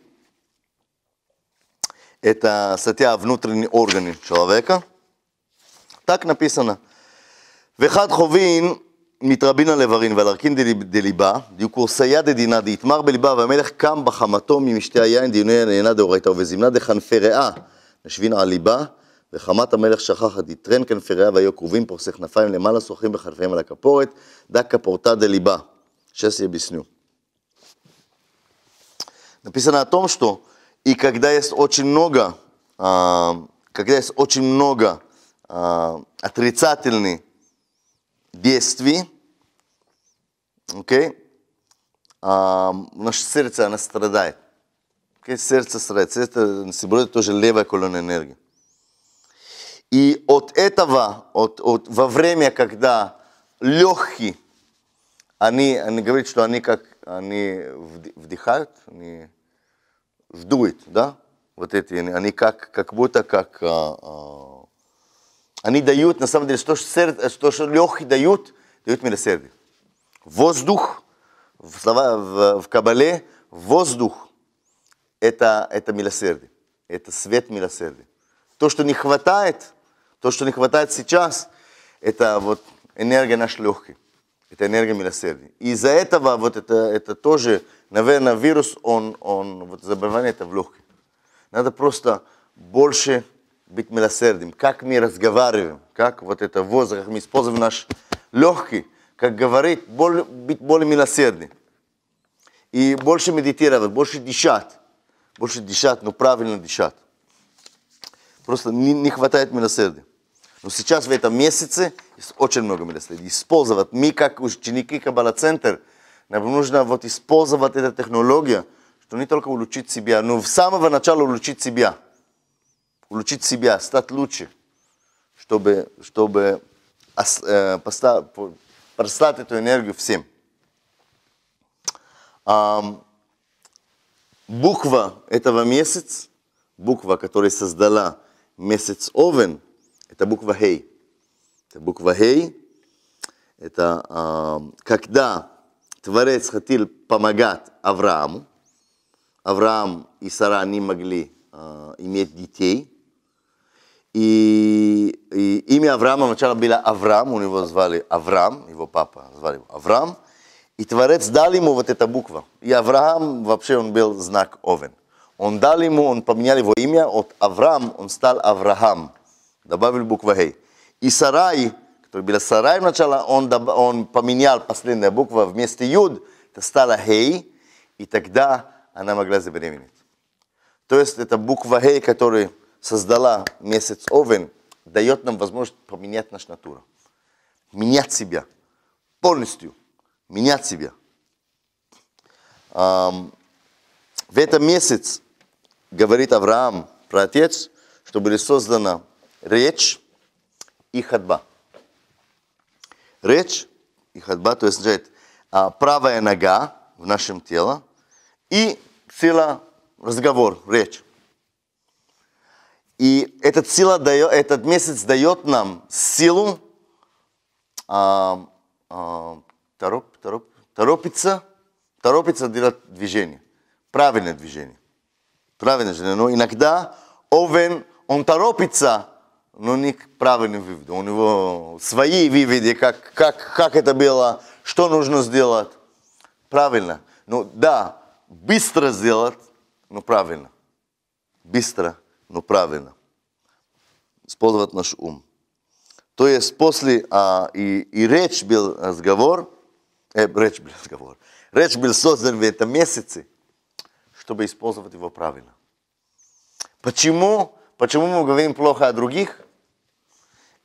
это статья «Внутренние органы человека». Так написано. וחד חובין מתרבין על איברין ועל ערכין דליבה, דיוקורסיה דדינא דיתמר בליבה, והמלך קם בחמתו ממשתה היין דיוני הנהנה דאורייתא, ובזמנה דחנפי ריאה, נשבין על ליבה, וחמת המלך שכחה דתרן כנפי ריאה והיו קרובים פורסי כנפיים למעלה, שוחים בכנפיהם על הכפורת, דק כפורתא דליבה, שסיה בשנוא. написано о том, что и когда есть очень много, а, когда есть очень много а, отрицательных действий, okay, а, наше сердце оно страдает. Okay, сердце страдает. Сердце собирает тоже левая колонна энергии. И от этого, от, от, во время, когда легкие, они, они говорят, что они как они вдыхают, они ждут, да, вот эти, они как, как будто как, а, а, они дают, на самом деле, что, серд, что легкие дают, дают милосердие. Воздух, в, слова, в, в Кабале, воздух – это, это милосердие, это свет милосердия. То, что не хватает, то, что не хватает сейчас, это вот энергия наш легкий, это энергия милосердия. И из-за этого вот это, это тоже наверное, вирус, он, он вот заболевание это в легких. Надо просто больше быть милосердным. Как мы разговариваем, как вот это воздух, мы используем наш легкий, как говорить, более, быть более милосердным. И больше медитировать, больше дышать. Больше дышать, но правильно дышать. Просто не, не хватает милосердия. Но сейчас в этом месяце есть очень много милосердия. Использовать мы, как ученики Каббала-центр, центр нам нужно вот использовать эту технологию, что не только улучшить себя, но в самого начала улучшить себя. Улучшить себя, стать лучше, чтобы, чтобы э, эту энергию всем. Um, буква этого месяца, буква, которая создала месяц Овен, это буква Хей. Это буква Хей. Это э, когда Творец хотел помогать Аврааму. Авраам и Сара не могли э, иметь детей. И, и имя Авраама сначала было Авраам, у него звали Авраам, его папа звали Авраам. И Творец дал ему вот эта буква. И Авраам, вообще он был знак Овен. Он дал ему, он поменял его имя, от Авраам он стал Авраам. добавили буква Гей. И Сарай – который была Сарай сначала, он, он поменял последняя буква вместо Юд, это стало Хей, и тогда она могла забеременеть. То есть эта буква Хей, которую создала месяц Овен, дает нам возможность поменять нашу натуру. Менять себя. Полностью. Менять себя. Um, в этом месяц говорит Авраам, про отец, что были созданы речь и ходьба речь и ходьба, то есть значит а, правая нога в нашем теле и сила разговор, речь. И этот, сила дает, этот месяц дает нам силу а, а, тороп, тороп, торопиться, торопиться делать движение, правильное движение. Правильное движение. Но иногда овен, он торопится, но не правильный вывод. У него свои выводы, как, как, как это было, что нужно сделать. Правильно. Ну да, быстро сделать, но правильно. Быстро, но правильно. Использовать наш ум. То есть после а, и, и речь был разговор, э, речь был разговор, речь был создан в этом месяце, чтобы использовать его правильно. Почему? Почему мы говорим плохо о других?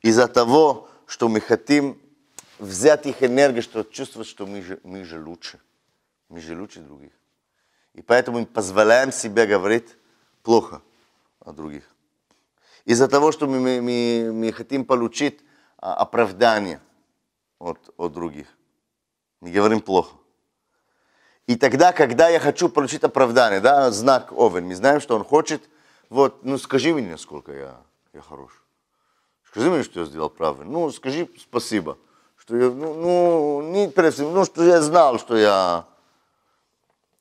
из-за того, что мы хотим взять их энергию, что чувствовать, что мы же, мы же лучше. Мы же лучше других. И поэтому мы позволяем себе говорить плохо о других. Из-за того, что мы, мы, мы хотим получить а, оправдание от, от других. Мы говорим плохо. И тогда, когда я хочу получить оправдание, да, знак Овен, мы знаем, что он хочет, вот, ну скажи мне, сколько я, я хорош скажи мне, что я сделал правильно. Ну, скажи спасибо, что я, ну, ну, не спасибо, ну, что я знал, что я...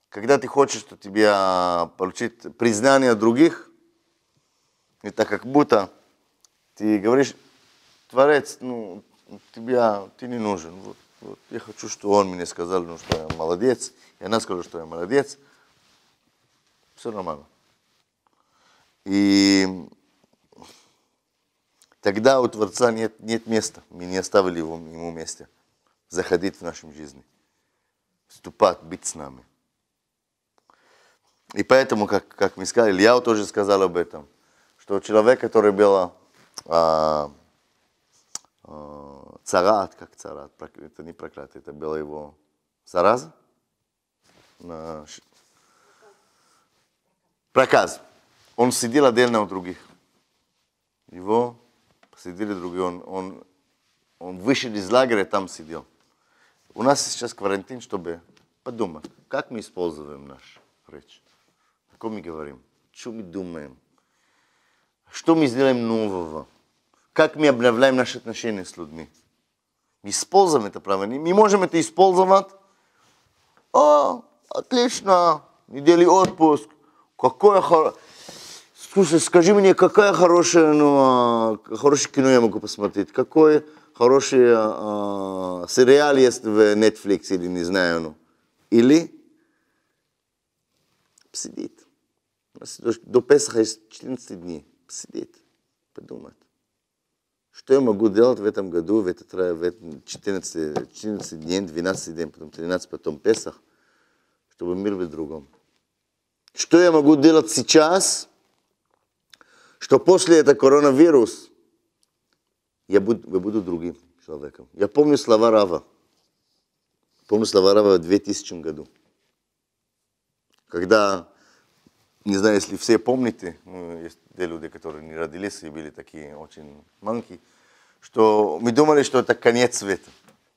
Когда ты хочешь, что тебе а, получить признание других, и так как будто ты говоришь, Творец, ну, тебя, а, ты не нужен. Вот, вот. Я хочу, что он мне сказал, ну, что я молодец, и она сказала, что я молодец. Все нормально. И Тогда у Творца нет, нет места. Мы не оставили его, ему места. Заходить в нашем жизни. Вступать, быть с нами. И поэтому, как, как мы сказали, Илья тоже сказал об этом, что человек, который был а, а, царат, как царат, это не проклятие, это было его зараза, а, проказ. Он сидел отдельно от других. Его сидели другие, он, он, он вышел из лагеря, там сидел. У нас сейчас карантин, чтобы подумать, как мы используем наш речь, о ком мы говорим, что мы думаем, что мы сделаем нового, как мы обновляем наши отношения с людьми. Мы используем это право, мы можем это использовать. О, а, отлично, недели отпуск, какое хорошее. Слушай, скажи мне, какая хорошая, ну, а, хорошее кино я могу посмотреть? Какой хороший э, сериал есть в Netflix или не знаю, ну? Или сидит. До Песаха есть 14 дней. Сидит, подумать. Что я могу делать в этом году, в этот, в этот 14, 14 дней, 12 дней, потом 13, потом Песах, чтобы мир был другом. Что я могу делать сейчас, что после этого коронавирус я буду, я буду другим человеком. Я помню слова Рава. Помню слова Рава в 2000 году. Когда, не знаю, если все помните, ну, есть те люди, которые не родились и были такие очень маленькие, что мы думали, что это конец света.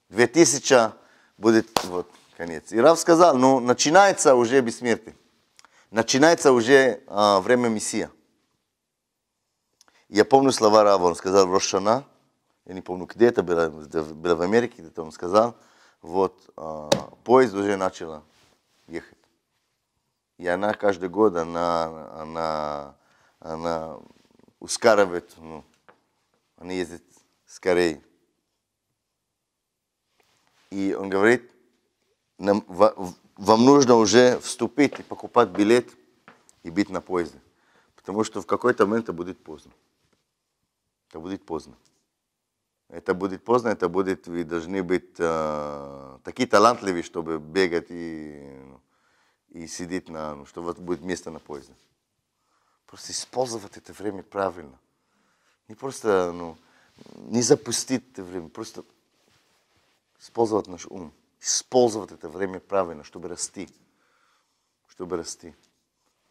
2000 будет вот конец. И Рав сказал, ну, начинается уже бессмертие. Начинается уже а, время Мессия. Я помню слова Рава, он сказал в Рошана, я не помню, где это было, было в Америке, где-то он сказал, вот, а, поезд уже начал ехать. И она каждый год, она, она, она ускоряет, ну, она ездит скорее. И он говорит, нам, вам нужно уже вступить и покупать билет и бить на поезде. Потому что в какой-то момент это будет поздно это будет поздно. Это будет поздно, это будет, вы должны быть э, такие талантливые, чтобы бегать и, ну, и сидеть на, ну, чтобы вот будет место на поезде. Просто использовать это время правильно. Не просто, ну, не запустить это время, просто использовать наш ум. Использовать это время правильно, чтобы расти. Чтобы расти.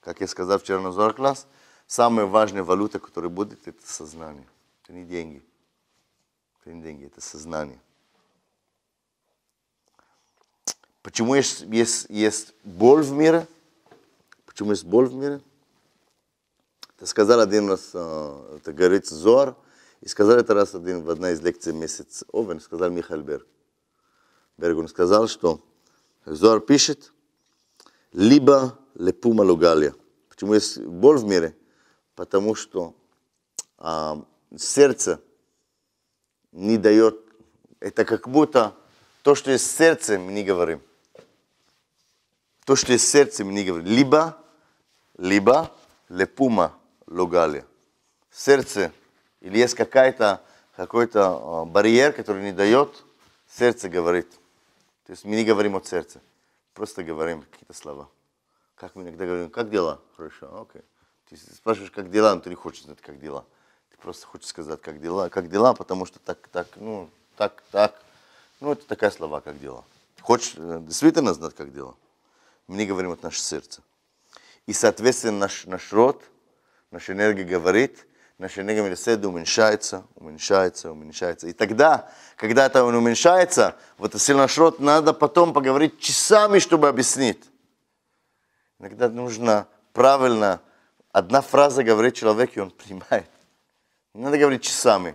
Как я сказал вчера на Зоркласс, самая важная валюта, которая будет, это сознание. Это не деньги. Это не деньги, это сознание. Почему есть, есть, есть боль в мире? Почему есть боль в мире? Это сказал один раз, э, это говорит Зор, и сказал это раз один в одной из лекций месяц Овен, сказал Михаил Берг. Берг, он сказал, что Зор пишет, либо лепума лугалия. Почему есть боль в мире? Потому что а, сердце не дает, это как будто то, что из сердца, мы не говорим. То, что из сердца, мы не говорим. Либо, либо лепума логали. Сердце, или есть какая-то, какой-то э, барьер, который не дает, сердце говорит. То есть мы не говорим от сердца, просто говорим какие-то слова. Как мы иногда говорим, как дела? Хорошо, окей. Ты спрашиваешь, как дела, но ну, ты не хочешь знать, как дела просто хочет сказать, как дела, как дела, потому что так, так, ну, так, так. Ну, это такая слова, как дела. Хочешь э, действительно знать, как дела? Мы не говорим от нашего сердца, И, соответственно, наш, наш род, наша энергия говорит, наша энергия Мерседа уменьшается, уменьшается, уменьшается. И тогда, когда это он уменьшается, вот если наш род, надо потом поговорить часами, чтобы объяснить. Иногда нужно правильно, одна фраза говорить человек, и он понимает. Не надо говорить часами.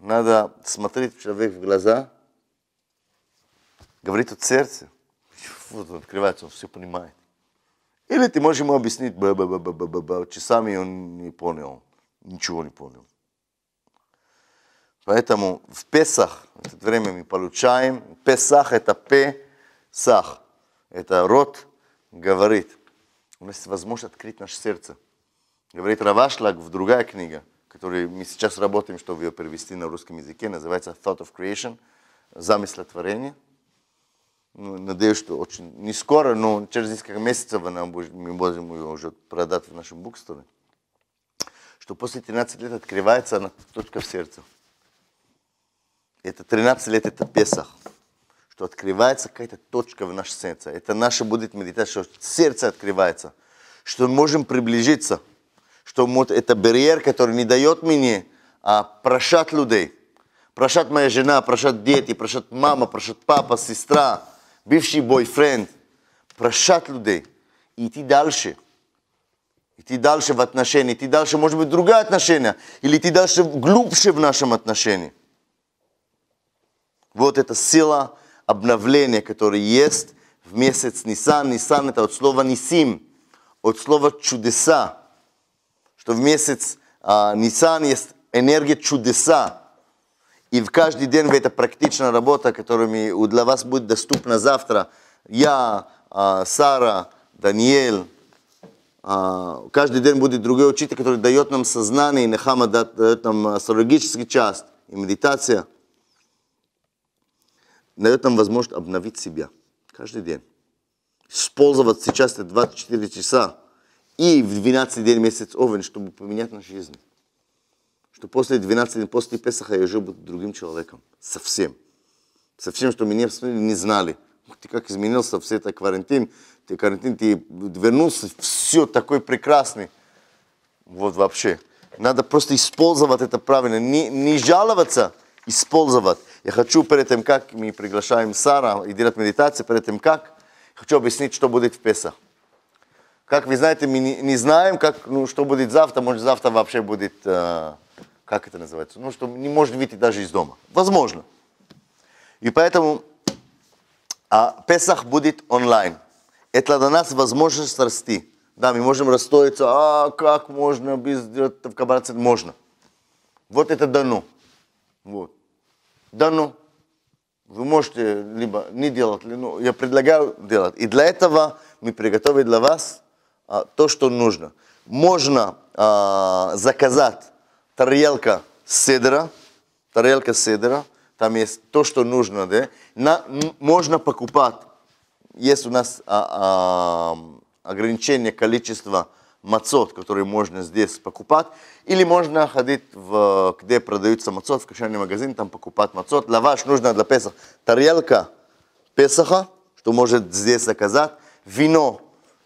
Надо смотреть человек в глаза, говорить от сердца. Вот он открывается, он все понимает. Или ты можешь ему объяснить, б -б -б -б -б -б -б. часами он не понял, ничего не понял. Поэтому в Песах, в это время мы получаем, Песах это Песах, это рот говорит. У нас есть возможность открыть наше сердце. Говорит Равашлаг в другая книга – который мы сейчас работаем, чтобы ее перевести на русском языке, называется Thought of Creation, замысл творения. Ну, надеюсь, что очень не скоро, но через несколько месяцев она будет, мы можем ее уже продать в нашем буксторе. Что после 13 лет открывается она точка в сердце. Это 13 лет, это Песах. Что открывается какая-то точка в наше сердце. Это наша будет медитация, что сердце открывается. Что мы можем приближиться – что вот это барьер, который не дает мне а, прощать людей. прошат моя жена, прошат дети, прошат мама, прошат папа, сестра, бывший бойфренд. прошат людей и идти дальше. Идти дальше в отношении, идти дальше, может быть, другое отношение, или идти дальше глубже в нашем отношении. Вот эта сила обновления, которая есть в месяц Нисан. Нисан – это от слова «нисим», от слова «чудеса» что в месяц а, Нисан есть энергия чудеса. И в каждый день это практичная работа, которая для вас будет доступна завтра. Я, а, Сара, Даниэль, а, каждый день будет другой учитель, который дает нам сознание, и Нехама дает нам астрологический час, и медитация. Дает нам возможность обновить себя каждый день. Использовать сейчас эти 24 часа и в 12 день месяц Овен, чтобы поменять нашу жизнь. Что после 12 дней, после Песаха я уже буду другим человеком. Совсем. Совсем, что меня не знали. Ты как изменился все это карантин. Ты карантин, ты вернулся, все такой прекрасный. Вот вообще. Надо просто использовать это правильно. Не, не жаловаться, использовать. Я хочу перед тем, как мы приглашаем Сара и делать медитацию, перед тем, как, хочу объяснить, что будет в Песах. Как вы знаете, мы не, не знаем, как, ну, что будет завтра. Может, завтра вообще будет, э, как это называется, ну, что не может выйти даже из дома. Возможно. И поэтому а Песах будет онлайн. Это для нас возможность расти. Да, мы можем расстроиться, а как можно без в Можно. Вот это дано. Вот. Дано. Вы можете либо не делать, но ну, я предлагаю делать. И для этого мы приготовили для вас а, то, что нужно. Можно а, заказать тарелка седра, тарелка седра, там есть то, что нужно, да? На, можно покупать, есть у нас а, а, ограничение количества мацот, которые можно здесь покупать, или можно ходить, в, где продаются мацот, в кошерный магазин, там покупать мацот. Лаваш нужно для Песах. Тарелка Песаха, что может здесь заказать. Вино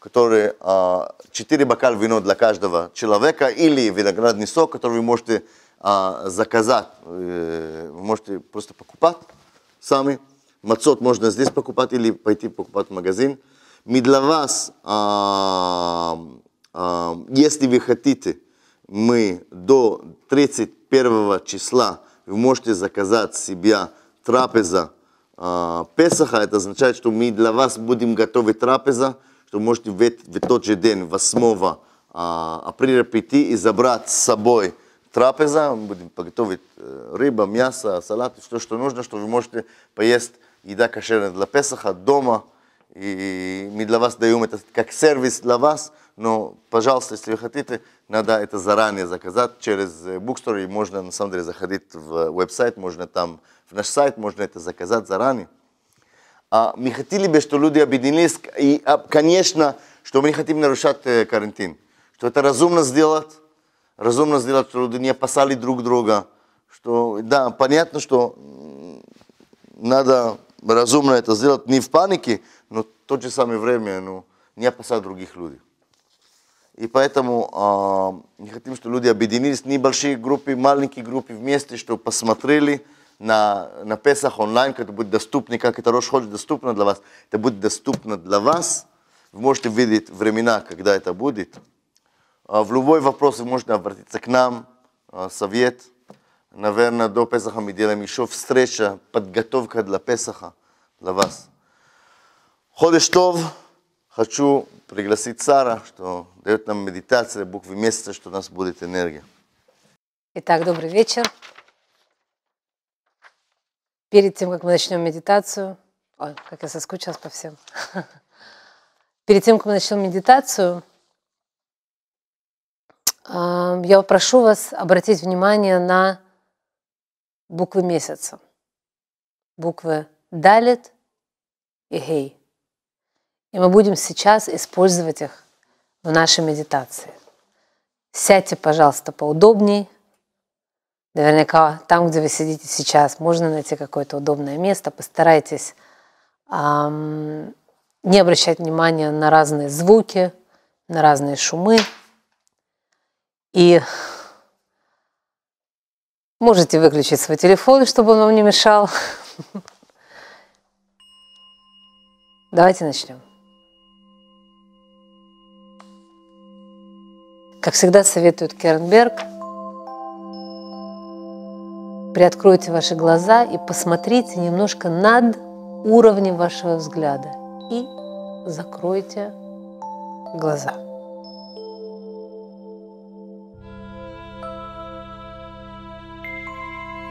которые а, четыре бокал вино для каждого человека или виноградный сок, который вы можете а, заказать, э, вы можете просто покупать сами. Мацот можно здесь покупать или пойти покупать в магазин. Мы для вас, а, если вы хотите, мы до 31 числа вы можете заказать себе трапеза Песаха. Это означает, что мы для вас будем готовить трапеза что можете в, в тот же день, 8 а, апреля, прийти и забрать с собой трапеза. Мы будем готовить э, рыба, мясо, салат, все, что нужно, что вы можете поесть еда кошерная для Песаха дома. И мы для вас даем это как сервис для вас, но, пожалуйста, если вы хотите, надо это заранее заказать через э, Bookstore, и можно, на самом деле, заходить в э, веб-сайт, можно там, в наш сайт, можно это заказать заранее. А мы хотели бы, чтобы люди объединились, и, конечно, что мы не хотим нарушать карантин. Что это разумно сделать, разумно сделать, чтобы люди не опасали друг друга. Что, да, понятно, что надо разумно это сделать, не в панике, но в то же самое время ну, не опасать других людей. И поэтому э, не хотим, чтобы люди объединились, небольшие группы, маленькие группы вместе, чтобы посмотрели, на, на Песах онлайн, как это будет доступно, как это Рош Ходж доступно для вас. Это будет доступно для вас. Вы можете видеть времена, когда это будет. А, в любой вопрос вы можете обратиться к нам, а, совет. Наверное, до Песаха мы делаем еще встреча, подготовка для Песаха для вас. Ходишь тов, хочу пригласить Сара, что дает нам медитация, буквы месяца, что у нас будет энергия. Итак, добрый вечер. Перед тем, как мы начнем медитацию, ой, как я соскучилась по всем. Перед тем, как мы начнем медитацию, эм, я прошу вас обратить внимание на буквы месяца. Буквы Далит и Гей. И мы будем сейчас использовать их в нашей медитации. Сядьте, пожалуйста, поудобней, Наверняка там, где вы сидите сейчас, можно найти какое-то удобное место. Постарайтесь эм, не обращать внимания на разные звуки, на разные шумы. И можете выключить свой телефон, чтобы он вам не мешал. Давайте начнем. Как всегда советует Кернберг – приоткройте ваши глаза и посмотрите немножко над уровнем вашего взгляда и закройте глаза.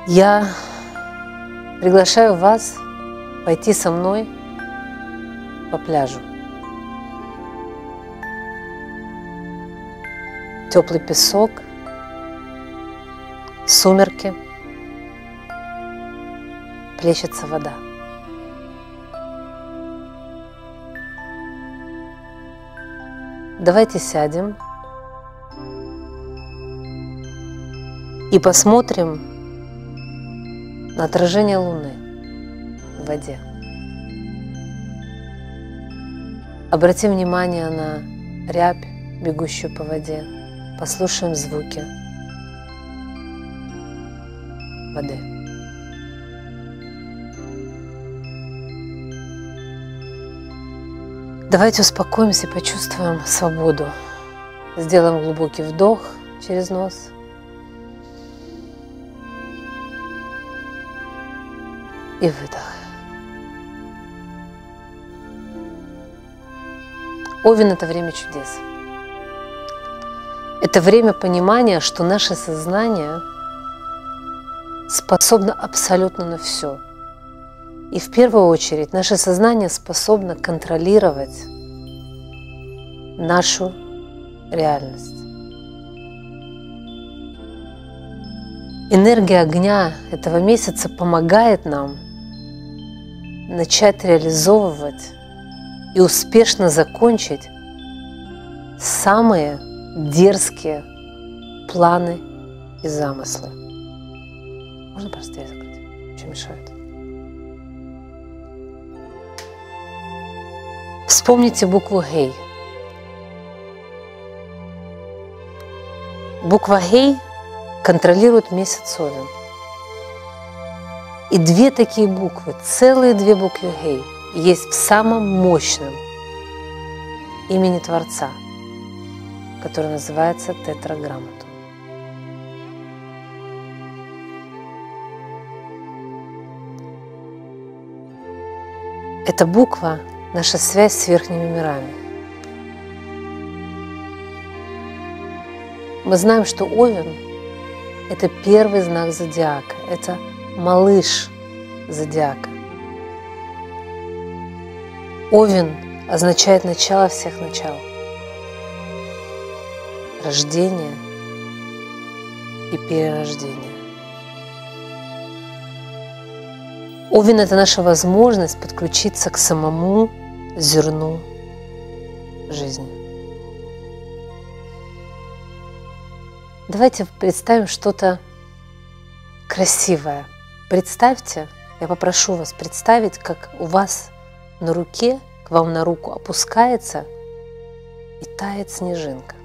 Я приглашаю вас пойти со мной по пляжу. Теплый песок, сумерки – плещется вода. Давайте сядем и посмотрим на отражение Луны в воде. Обратим внимание на рябь, бегущую по воде. Послушаем звуки воды. Давайте успокоимся, почувствуем свободу. Сделаем глубокий вдох через нос. И выдох. Овен – это время чудес. Это время понимания, что наше сознание способно абсолютно на все – и в первую очередь наше сознание способно контролировать нашу реальность. Энергия огня этого месяца помогает нам начать реализовывать и успешно закончить самые дерзкие планы и замыслы. Можно просто простые закрыть? Чем мешает? Вспомните букву Гей. Буква Гей контролирует месяц Овен. И две такие буквы, целые две буквы Гей, есть в самом мощном имени Творца, который называется Тетраграмматум. Эта буква наша связь с верхними мирами. Мы знаем, что Овен – это первый знак зодиака, это малыш зодиака. Овен означает начало всех начал, рождение и перерождение. Овен – это наша возможность подключиться к самому зерну жизни. Давайте представим что-то красивое. Представьте, я попрошу вас представить, как у вас на руке, к вам на руку опускается и тает снежинка.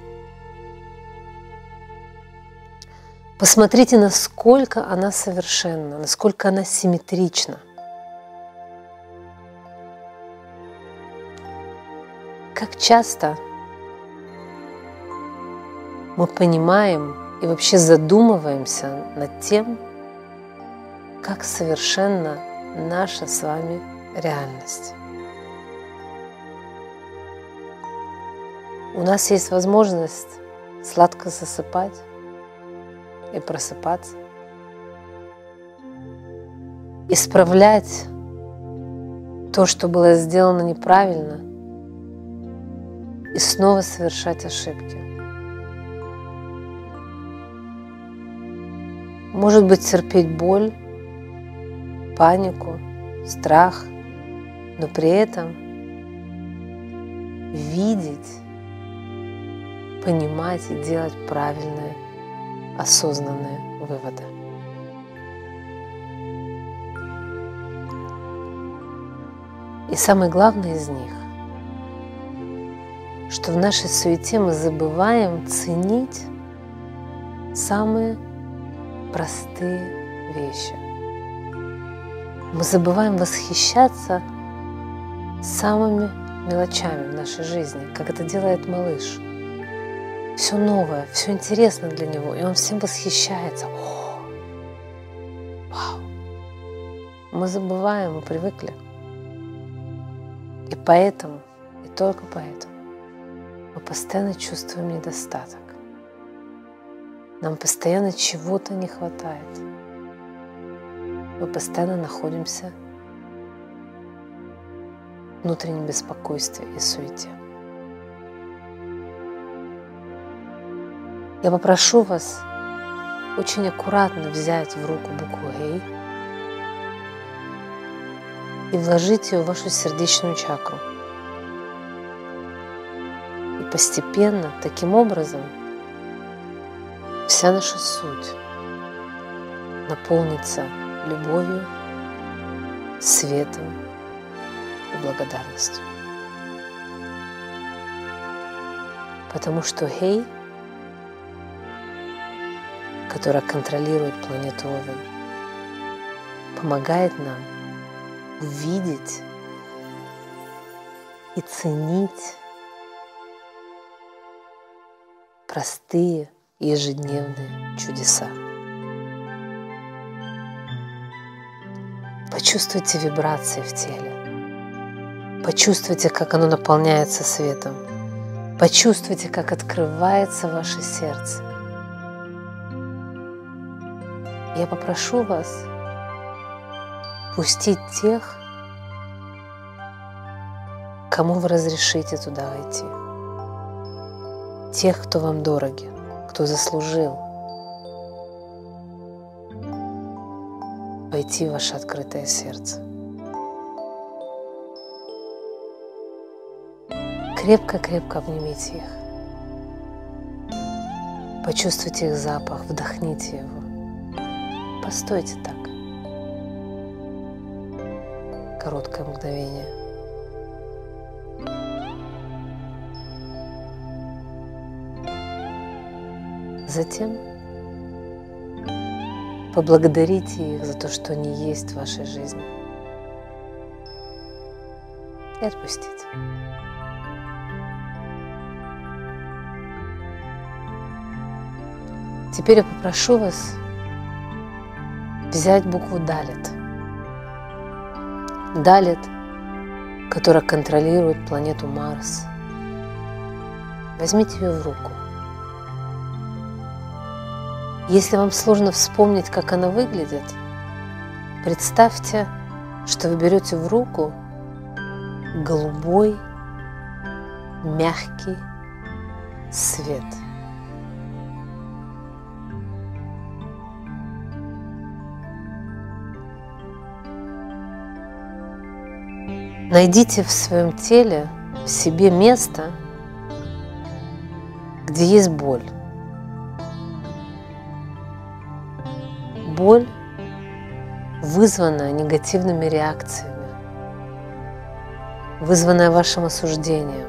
Посмотрите, насколько она совершенна, насколько она симметрична. Как часто мы понимаем и вообще задумываемся над тем, как совершенна наша с вами реальность. У нас есть возможность сладко засыпать, и просыпаться. Исправлять то, что было сделано неправильно, и снова совершать ошибки. Может быть, терпеть боль, панику, страх, но при этом видеть, понимать и делать правильное осознанные выводы. И самый главный из них, что в нашей суете мы забываем ценить самые простые вещи. Мы забываем восхищаться самыми мелочами в нашей жизни, как это делает малыш – все новое, все интересно для него, и он всем восхищается. О, вау! Мы забываем, мы привыкли. И поэтому, и только поэтому, мы постоянно чувствуем недостаток. Нам постоянно чего-то не хватает. Мы постоянно находимся в внутреннем беспокойстве и суете. Я попрошу вас очень аккуратно взять в руку букву «Эй» и вложить ее в вашу сердечную чакру. И постепенно, таким образом, вся наша суть наполнится любовью, светом и благодарностью. Потому что «Эй» hey которая контролирует планету Овен, помогает нам увидеть и ценить простые ежедневные чудеса. Почувствуйте вибрации в теле. Почувствуйте, как оно наполняется светом. Почувствуйте, как открывается ваше сердце я попрошу вас пустить тех, кому вы разрешите туда войти. Тех, кто вам дороги, кто заслужил войти в ваше открытое сердце. Крепко-крепко обнимите их. Почувствуйте их запах, вдохните его. Постойте так. Короткое мгновение. Затем поблагодарите их за то, что они есть в вашей жизни. И отпустите. Теперь я попрошу вас взять букву Далит. Далит, которая контролирует планету Марс. Возьмите ее в руку. Если вам сложно вспомнить, как она выглядит, представьте, что вы берете в руку голубой, мягкий свет – Найдите в своем теле, в себе место, где есть боль. Боль вызванная негативными реакциями, вызванная вашим осуждением,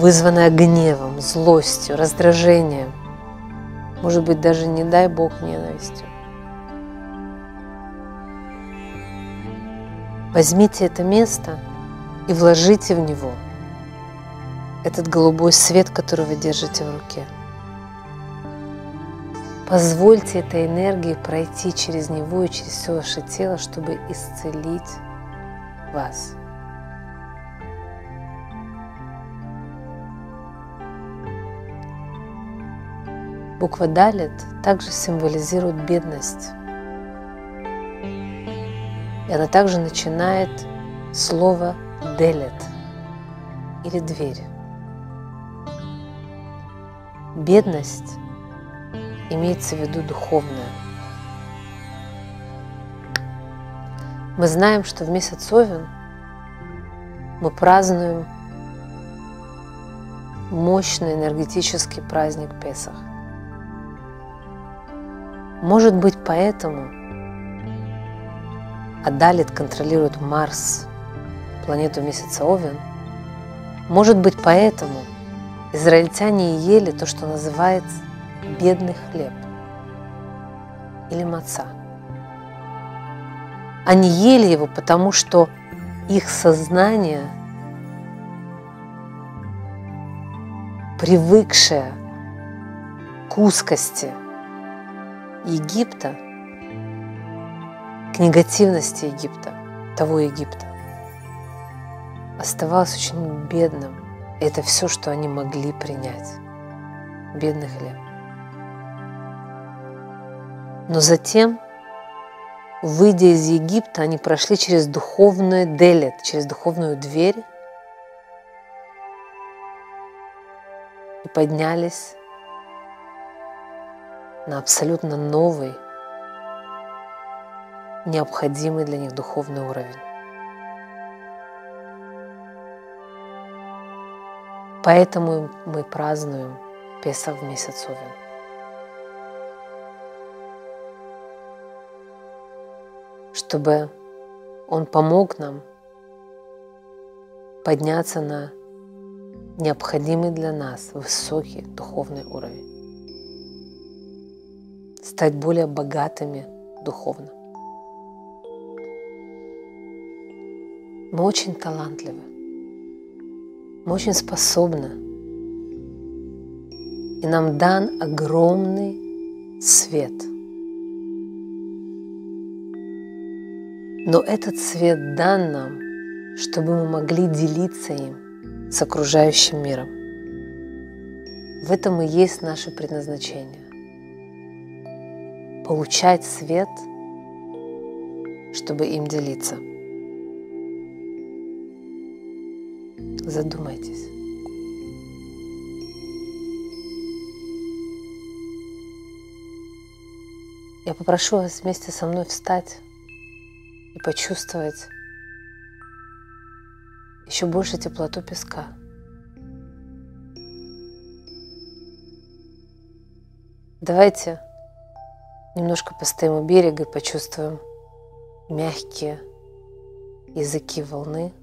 вызванная гневом, злостью, раздражением, может быть, даже, не дай бог, ненавистью. Возьмите это место и вложите в него этот голубой свет, который вы держите в руке. Позвольте этой энергии пройти через него и через все ваше тело, чтобы исцелить вас. Буква Далит также символизирует бедность. И она также начинает слово «делет» или «дверь». Бедность имеется в виду духовная. Мы знаем, что в месяц Овен мы празднуем мощный энергетический праздник Песах. Может быть, поэтому – а Далит контролирует Марс, планету месяца Овен, может быть поэтому израильтяне ели то, что называется бедный хлеб или маца. Они ели его, потому что их сознание, привыкшее к узкости Египта – негативности Египта, того Египта. Оставалось очень бедным, и это все, что они могли принять. Бедный хлеб. Но затем, выйдя из Египта, они прошли через духовный делет, через духовную дверь и поднялись на абсолютно новый необходимый для них духовный уровень. Поэтому мы празднуем Песах в месяц Овен. Чтобы он помог нам подняться на необходимый для нас высокий духовный уровень. Стать более богатыми духовно. Мы очень талантливы. Мы очень способны. И нам дан огромный свет. Но этот свет дан нам, чтобы мы могли делиться им с окружающим миром. В этом и есть наше предназначение. Получать свет, чтобы им делиться. задумайтесь. Я попрошу вас вместе со мной встать и почувствовать еще больше теплоту песка. Давайте немножко постоим у берега и почувствуем мягкие языки волны –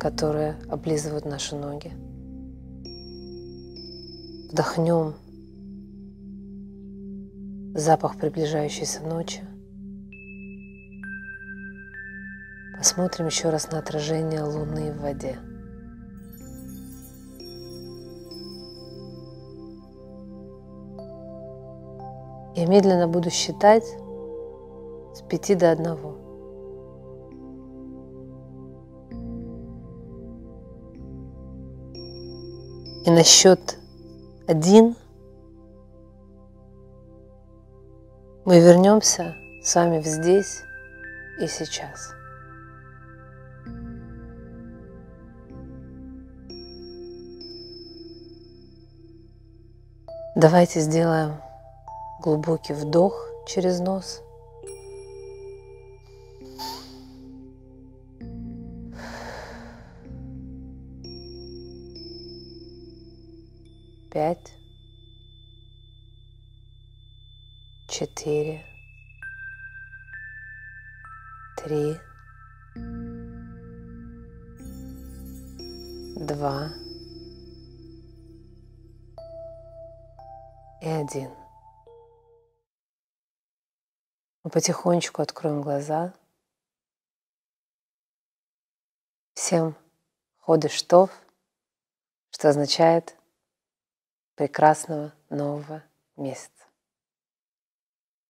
которые облизывают наши ноги. Вдохнем запах приближающейся ночи. Посмотрим еще раз на отражение Луны в воде. Я медленно буду считать с пяти до одного. И на счет один мы вернемся с вами в здесь и сейчас. Давайте сделаем глубокий вдох через нос – потихонечку откроем глаза. Всем ходы штов, что означает прекрасного нового месяца.